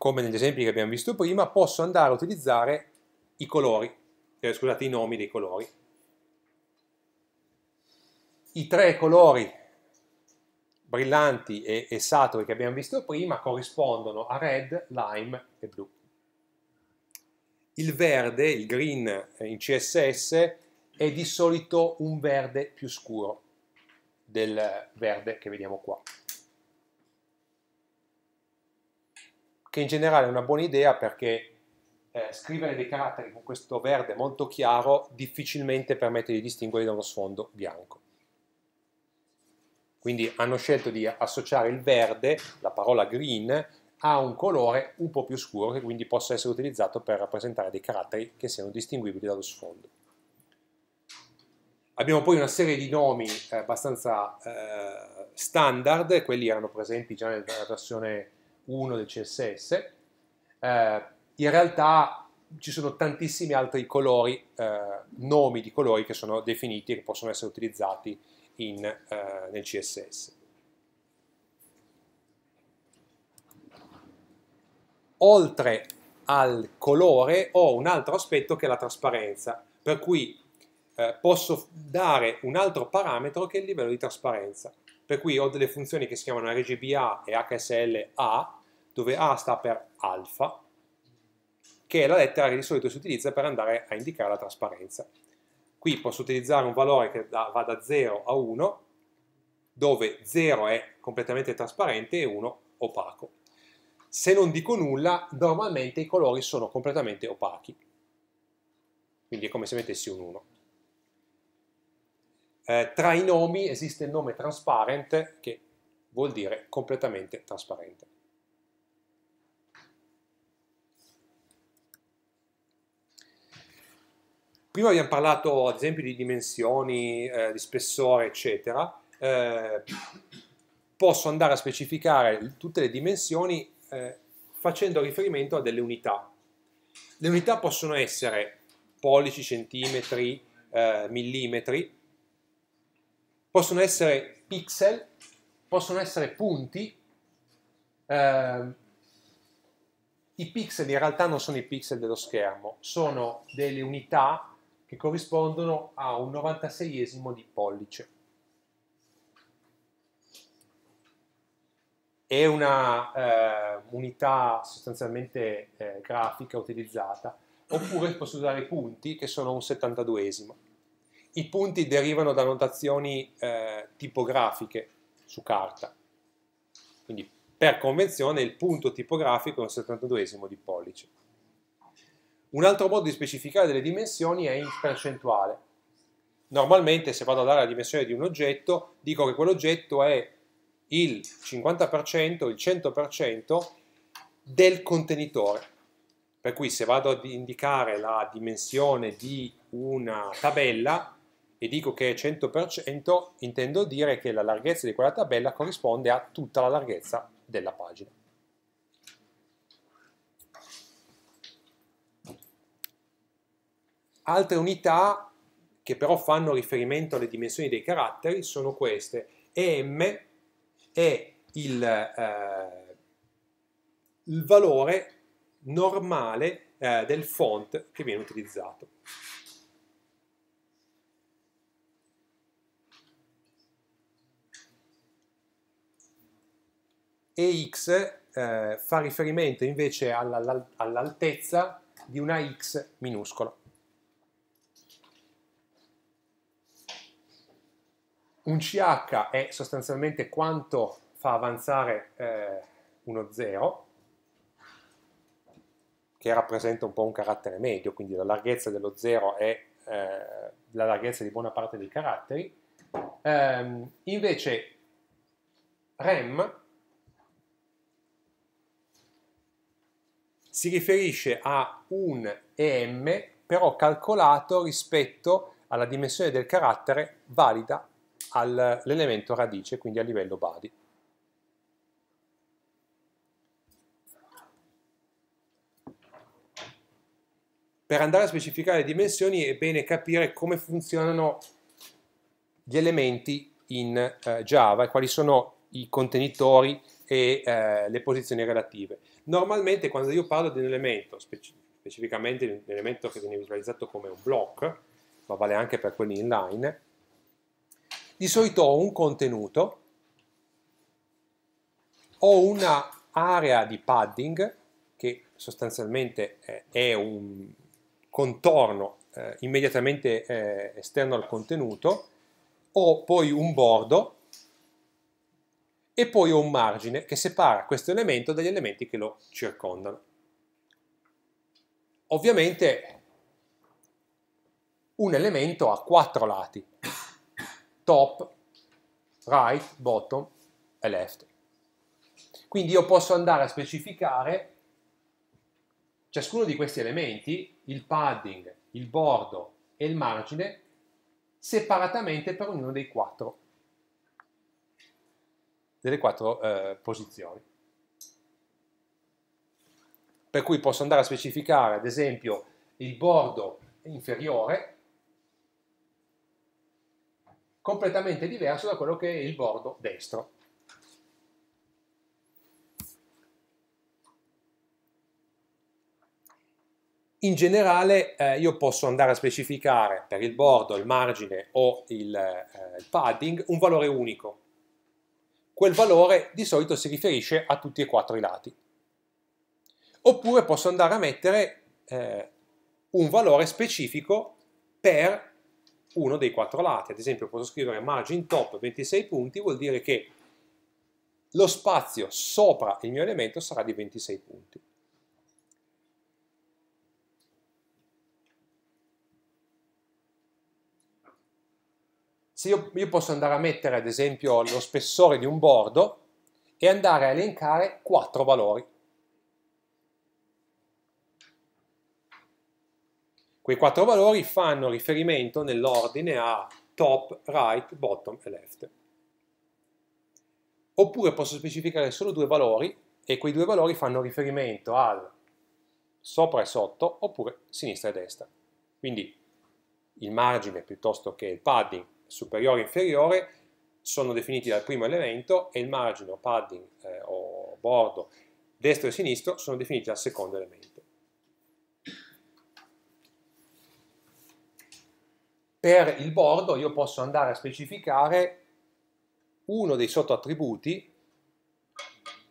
come negli esempi che abbiamo visto prima, posso andare a utilizzare i colori, eh, scusate, i nomi dei colori. I tre colori brillanti e, e saturi che abbiamo visto prima corrispondono a red, lime e blu. Il verde, il green eh, in CSS, è di solito un verde più scuro del verde che vediamo qua. che in generale è una buona idea perché eh, scrivere dei caratteri con questo verde molto chiaro difficilmente permette di distinguerli da uno sfondo bianco. Quindi hanno scelto di associare il verde, la parola green, a un colore un po' più scuro che quindi possa essere utilizzato per rappresentare dei caratteri che siano distinguibili dallo sfondo. Abbiamo poi una serie di nomi eh, abbastanza eh, standard, quelli erano presenti già nella versione 1 del CSS, eh, in realtà ci sono tantissimi altri colori, eh, nomi di colori che sono definiti e che possono essere utilizzati in, eh, nel CSS. Oltre al colore ho un altro aspetto che è la trasparenza, per cui eh, posso dare un altro parametro che è il livello di trasparenza. Per cui ho delle funzioni che si chiamano RGBA e HSLA, dove A sta per alfa, che è la lettera che di solito si utilizza per andare a indicare la trasparenza. Qui posso utilizzare un valore che da, va da 0 a 1, dove 0 è completamente trasparente e 1 opaco. Se non dico nulla, normalmente i colori sono completamente opachi. Quindi è come se mettessi un 1. Eh, tra i nomi esiste il nome transparent, che vuol dire completamente trasparente. Prima abbiamo parlato ad esempio di dimensioni, eh, di spessore, eccetera. Eh, posso andare a specificare tutte le dimensioni eh, facendo riferimento a delle unità. Le unità possono essere pollici, centimetri, eh, millimetri, possono essere pixel, possono essere punti. Ehm, I pixel in realtà non sono i pixel dello schermo, sono delle unità che corrispondono a un 96esimo di pollice. È una eh, unità sostanzialmente eh, grafica utilizzata, oppure posso usare i punti che sono un 72esimo. I punti derivano da notazioni eh, tipografiche su carta, quindi per convenzione il punto tipografico è un 72esimo di pollice. Un altro modo di specificare delle dimensioni è in percentuale. Normalmente se vado a dare la dimensione di un oggetto, dico che quell'oggetto è il 50%, il 100% del contenitore. Per cui se vado ad indicare la dimensione di una tabella e dico che è 100%, intendo dire che la larghezza di quella tabella corrisponde a tutta la larghezza della pagina. Altre unità che però fanno riferimento alle dimensioni dei caratteri sono queste. EM è il, eh, il valore normale eh, del font che viene utilizzato. EX eh, fa riferimento invece all'altezza di una X minuscola. Un CH è sostanzialmente quanto fa avanzare eh, uno 0, che rappresenta un po' un carattere medio, quindi la larghezza dello 0 è eh, la larghezza di buona parte dei caratteri. Ehm, invece REM si riferisce a un EM però calcolato rispetto alla dimensione del carattere valida all'elemento radice, quindi a livello body. Per andare a specificare le dimensioni è bene capire come funzionano gli elementi in eh, Java e quali sono i contenitori e eh, le posizioni relative. Normalmente quando io parlo di un elemento, specificamente di un elemento che viene visualizzato come un block, ma vale anche per quelli inline, di solito ho un contenuto, ho un'area di padding che sostanzialmente eh, è un contorno eh, immediatamente eh, esterno al contenuto, ho poi un bordo e poi ho un margine che separa questo elemento dagli elementi che lo circondano. Ovviamente un elemento ha quattro lati, top, right, bottom e left. Quindi io posso andare a specificare ciascuno di questi elementi, il padding, il bordo e il margine, separatamente per ognuno dei quattro, delle quattro eh, posizioni. Per cui posso andare a specificare, ad esempio, il bordo inferiore, completamente diverso da quello che è il bordo destro. In generale eh, io posso andare a specificare per il bordo, il margine o il, eh, il padding un valore unico. Quel valore di solito si riferisce a tutti e quattro i lati. Oppure posso andare a mettere eh, un valore specifico per uno dei quattro lati. Ad esempio posso scrivere margin top 26 punti, vuol dire che lo spazio sopra il mio elemento sarà di 26 punti. Se io, io posso andare a mettere ad esempio lo spessore di un bordo e andare a elencare quattro valori. Quei quattro valori fanno riferimento nell'ordine a top, right, bottom e left. Oppure posso specificare solo due valori e quei due valori fanno riferimento al sopra e sotto oppure sinistra e destra. Quindi il margine piuttosto che il padding superiore e inferiore sono definiti dal primo elemento e il margine o padding eh, o bordo destro e sinistro sono definiti dal secondo elemento. per il bordo io posso andare a specificare uno dei sottoattributi,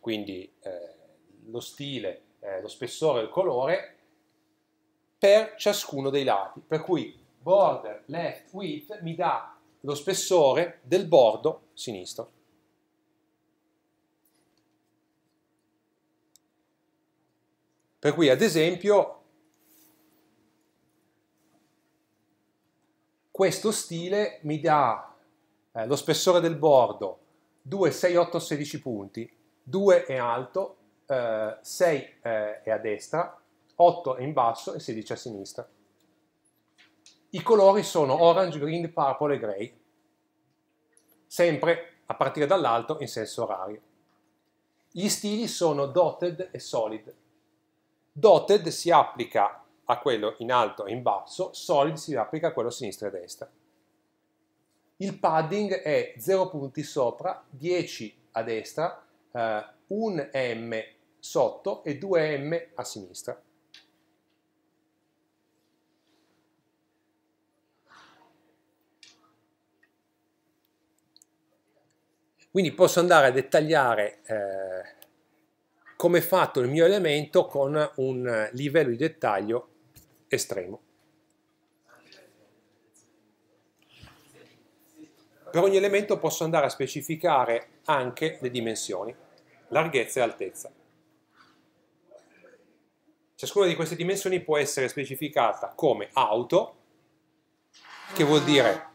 quindi eh, lo stile, eh, lo spessore e il colore, per ciascuno dei lati. Per cui border left width mi dà lo spessore del bordo sinistro. Per cui ad esempio questo stile mi dà eh, lo spessore del bordo 2, 6, 8, 16 punti, 2 è alto, eh, 6 eh, è a destra, 8 è in basso e 16 a sinistra. I colori sono orange, green, purple e grey, sempre a partire dall'alto in senso orario. Gli stili sono dotted e solid. Dotted si applica a quello in alto e in basso, solid si applica a quello a sinistra e destra. Il padding è 0 punti sopra, 10 a destra, eh, 1 M sotto e 2 M a sinistra. Quindi posso andare a dettagliare eh, come è fatto il mio elemento con un livello di dettaglio estremo. Per ogni elemento posso andare a specificare anche le dimensioni, larghezza e altezza. Ciascuna di queste dimensioni può essere specificata come auto, che vuol dire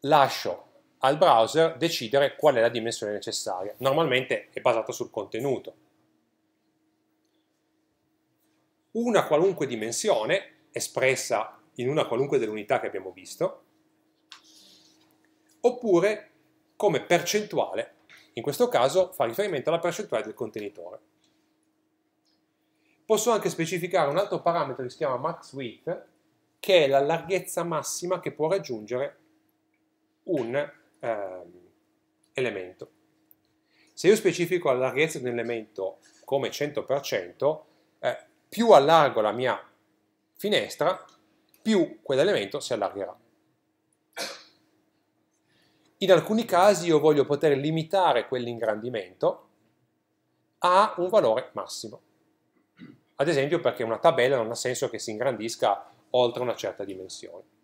lascio al browser decidere qual è la dimensione necessaria. Normalmente è basata sul contenuto, una qualunque dimensione espressa in una qualunque delle unità che abbiamo visto, oppure come percentuale, in questo caso fa riferimento alla percentuale del contenitore. Posso anche specificare un altro parametro che si chiama max width, che è la larghezza massima che può raggiungere un ehm, elemento. Se io specifico la larghezza di un elemento come 100%, eh, più allargo la mia finestra, più quell'elemento si allargherà. In alcuni casi io voglio poter limitare quell'ingrandimento a un valore massimo. Ad esempio perché una tabella non ha senso che si ingrandisca oltre una certa dimensione.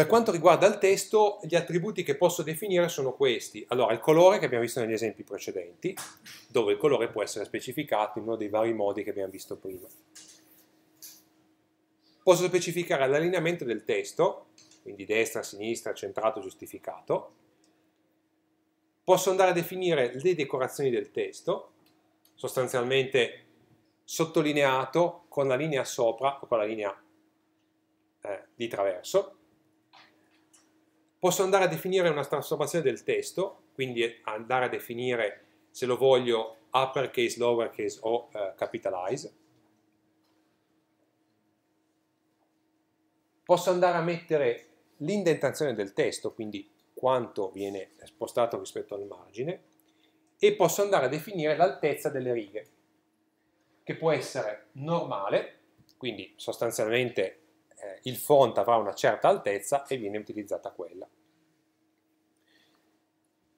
Per quanto riguarda il testo, gli attributi che posso definire sono questi. Allora, il colore che abbiamo visto negli esempi precedenti, dove il colore può essere specificato in uno dei vari modi che abbiamo visto prima. Posso specificare l'allineamento del testo, quindi destra, sinistra, centrato, giustificato. Posso andare a definire le decorazioni del testo, sostanzialmente sottolineato con la linea sopra o con la linea eh, di traverso Posso andare a definire una trasformazione del testo, quindi andare a definire se lo voglio uppercase, lowercase o eh, capitalize. Posso andare a mettere l'indentazione del testo, quindi quanto viene spostato rispetto al margine, e posso andare a definire l'altezza delle righe, che può essere normale, quindi sostanzialmente eh, il font avrà una certa altezza e viene utilizzata quella.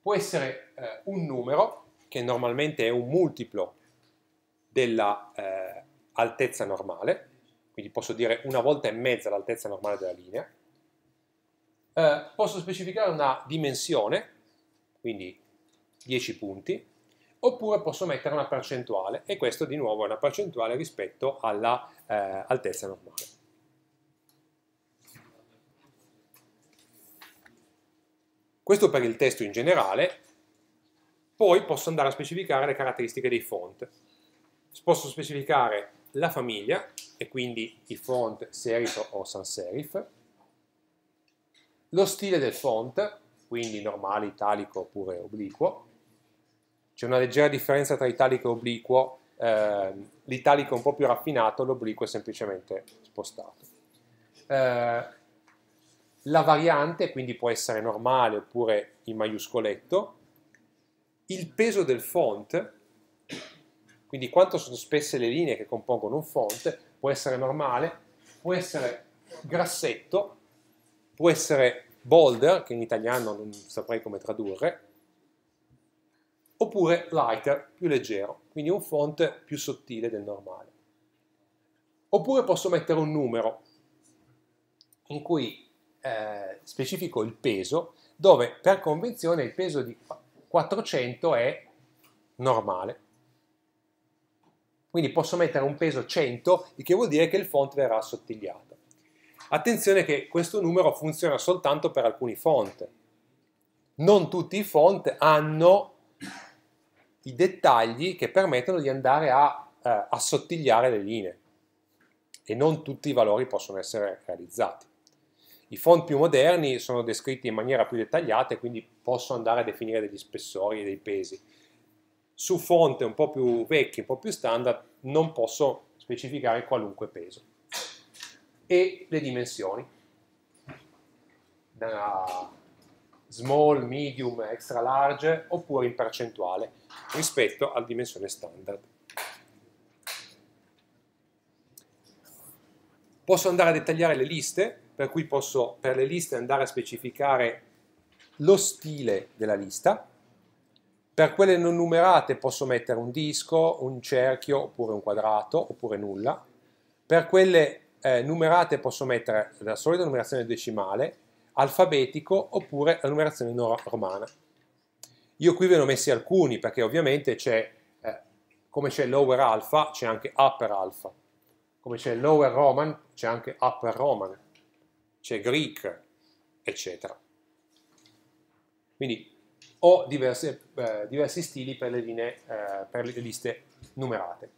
Può essere eh, un numero, che normalmente è un multiplo dell'altezza eh, normale, quindi posso dire una volta e mezza l'altezza normale della linea. Eh, posso specificare una dimensione, quindi 10 punti, oppure posso mettere una percentuale, e questo di nuovo è una percentuale rispetto all'altezza eh, normale. Questo per il testo in generale, poi posso andare a specificare le caratteristiche dei font. Posso specificare la famiglia, e quindi i font serif o sans serif, lo stile del font, quindi normale, italico oppure obliquo. C'è una leggera differenza tra italico e obliquo, eh, l'italico è un po' più raffinato, l'obliquo è semplicemente spostato. Eh, la variante, quindi può essere normale oppure in maiuscoletto, il peso del font, quindi quanto sono spesse le linee che compongono un font, può essere normale, può essere grassetto, può essere bolder, che in italiano non saprei come tradurre, oppure lighter, più leggero, quindi un font più sottile del normale. Oppure posso mettere un numero in cui eh, specifico il peso, dove per convenzione il peso di 400 è normale. Quindi posso mettere un peso 100, il che vuol dire che il font verrà assottigliato. Attenzione che questo numero funziona soltanto per alcuni font. Non tutti i font hanno i dettagli che permettono di andare a eh, assottigliare le linee e non tutti i valori possono essere realizzati. I font più moderni sono descritti in maniera più dettagliata e quindi posso andare a definire degli spessori e dei pesi. Su font un po' più vecchi, un po' più standard, non posso specificare qualunque peso. E le dimensioni. Da small, medium, extra large oppure in percentuale rispetto alla dimensione standard. Posso andare a dettagliare le liste per cui posso per le liste andare a specificare lo stile della lista, per quelle non numerate posso mettere un disco, un cerchio oppure un quadrato oppure nulla, per quelle eh, numerate posso mettere la solita numerazione decimale, alfabetico oppure la numerazione romana. Io qui ve ne ho messi alcuni perché ovviamente c'è, eh, come c'è lower alpha, c'è anche upper alpha, come c'è lower roman, c'è anche upper roman c'è Greek, eccetera. Quindi ho diverse, eh, diversi stili per le, linee, eh, per le liste numerate.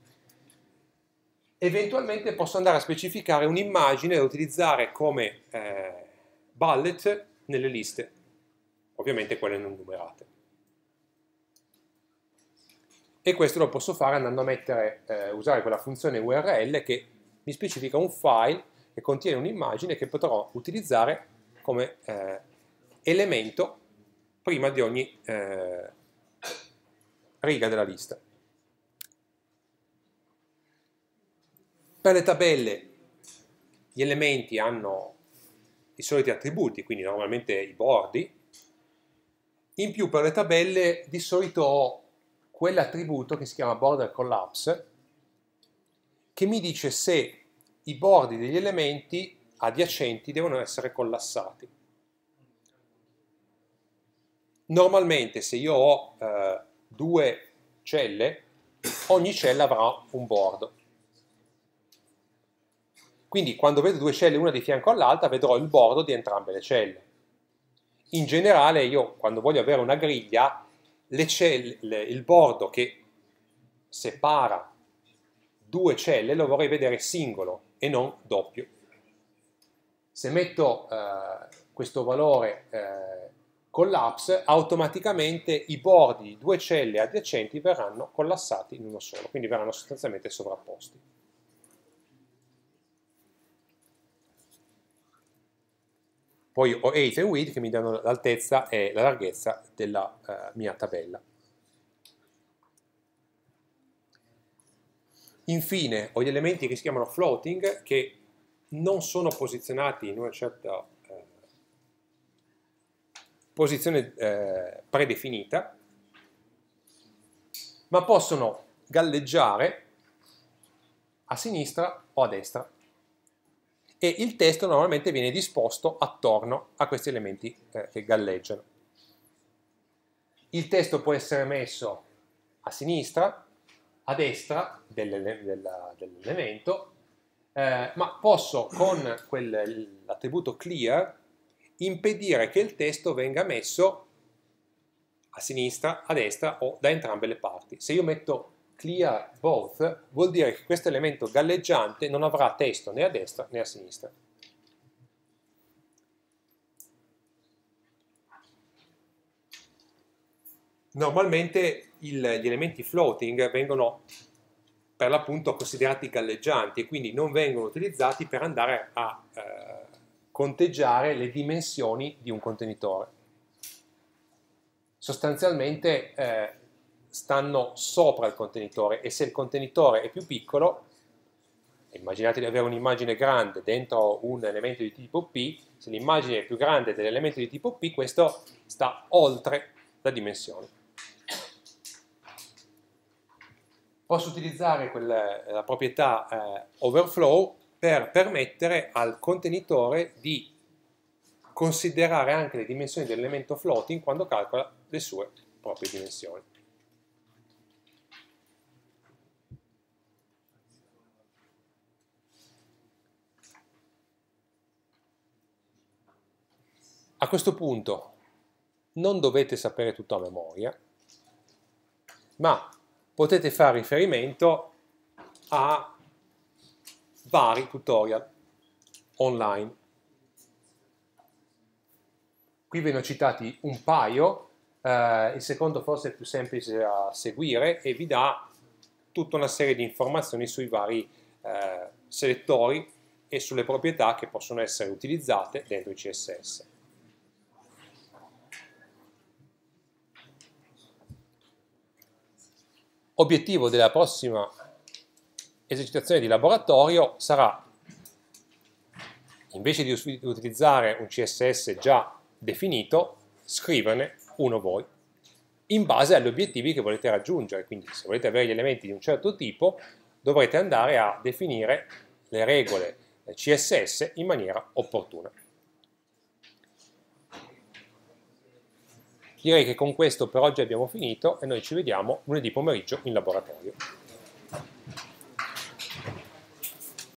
Eventualmente posso andare a specificare un'immagine da utilizzare come eh, bullet nelle liste, ovviamente quelle non numerate. E questo lo posso fare andando a mettere, eh, usare quella funzione URL che mi specifica un file che contiene un'immagine che potrò utilizzare come eh, elemento prima di ogni eh, riga della lista. Per le tabelle gli elementi hanno i soliti attributi, quindi normalmente i bordi. In più per le tabelle di solito ho quell'attributo che si chiama border collapse che mi dice se i bordi degli elementi adiacenti devono essere collassati. Normalmente se io ho eh, due celle, ogni cella avrà un bordo. Quindi quando vedo due celle una di fianco all'altra vedrò il bordo di entrambe le celle. In generale io quando voglio avere una griglia, celle, il bordo che separa due celle lo vorrei vedere singolo, e non doppio. Se metto eh, questo valore eh, collapse, automaticamente i bordi di due celle adiacenti verranno collassati in uno solo, quindi verranno sostanzialmente sovrapposti. Poi ho height e width che mi danno l'altezza e la larghezza della eh, mia tabella. Infine ho gli elementi che si chiamano floating che non sono posizionati in una certa eh, posizione eh, predefinita, ma possono galleggiare a sinistra o a destra e il testo normalmente viene disposto attorno a questi elementi eh, che galleggiano. Il testo può essere messo a sinistra, a destra dell'elemento, eh, ma posso con l'attributo clear impedire che il testo venga messo a sinistra, a destra o da entrambe le parti. Se io metto clear both vuol dire che questo elemento galleggiante non avrà testo né a destra né a sinistra. normalmente il, gli elementi floating vengono per l'appunto considerati galleggianti e quindi non vengono utilizzati per andare a eh, conteggiare le dimensioni di un contenitore. Sostanzialmente eh, stanno sopra il contenitore e se il contenitore è più piccolo, immaginate di avere un'immagine grande dentro un elemento di tipo P, se l'immagine è più grande dell'elemento di tipo P, questo sta oltre la dimensione. posso utilizzare quel, eh, la proprietà eh, overflow per permettere al contenitore di considerare anche le dimensioni dell'elemento floating quando calcola le sue proprie dimensioni. A questo punto non dovete sapere tutto a memoria, ma potete fare riferimento a vari tutorial online. Qui ve ne ho citati un paio, eh, il secondo forse è più semplice da seguire e vi dà tutta una serie di informazioni sui vari eh, selettori e sulle proprietà che possono essere utilizzate dentro i CSS. obiettivo della prossima esercitazione di laboratorio sarà, invece di utilizzare un CSS già definito, scriverne uno voi, in base agli obiettivi che volete raggiungere. Quindi se volete avere gli elementi di un certo tipo, dovrete andare a definire le regole eh, CSS in maniera opportuna. Direi che con questo per oggi abbiamo finito e noi ci vediamo lunedì pomeriggio in laboratorio.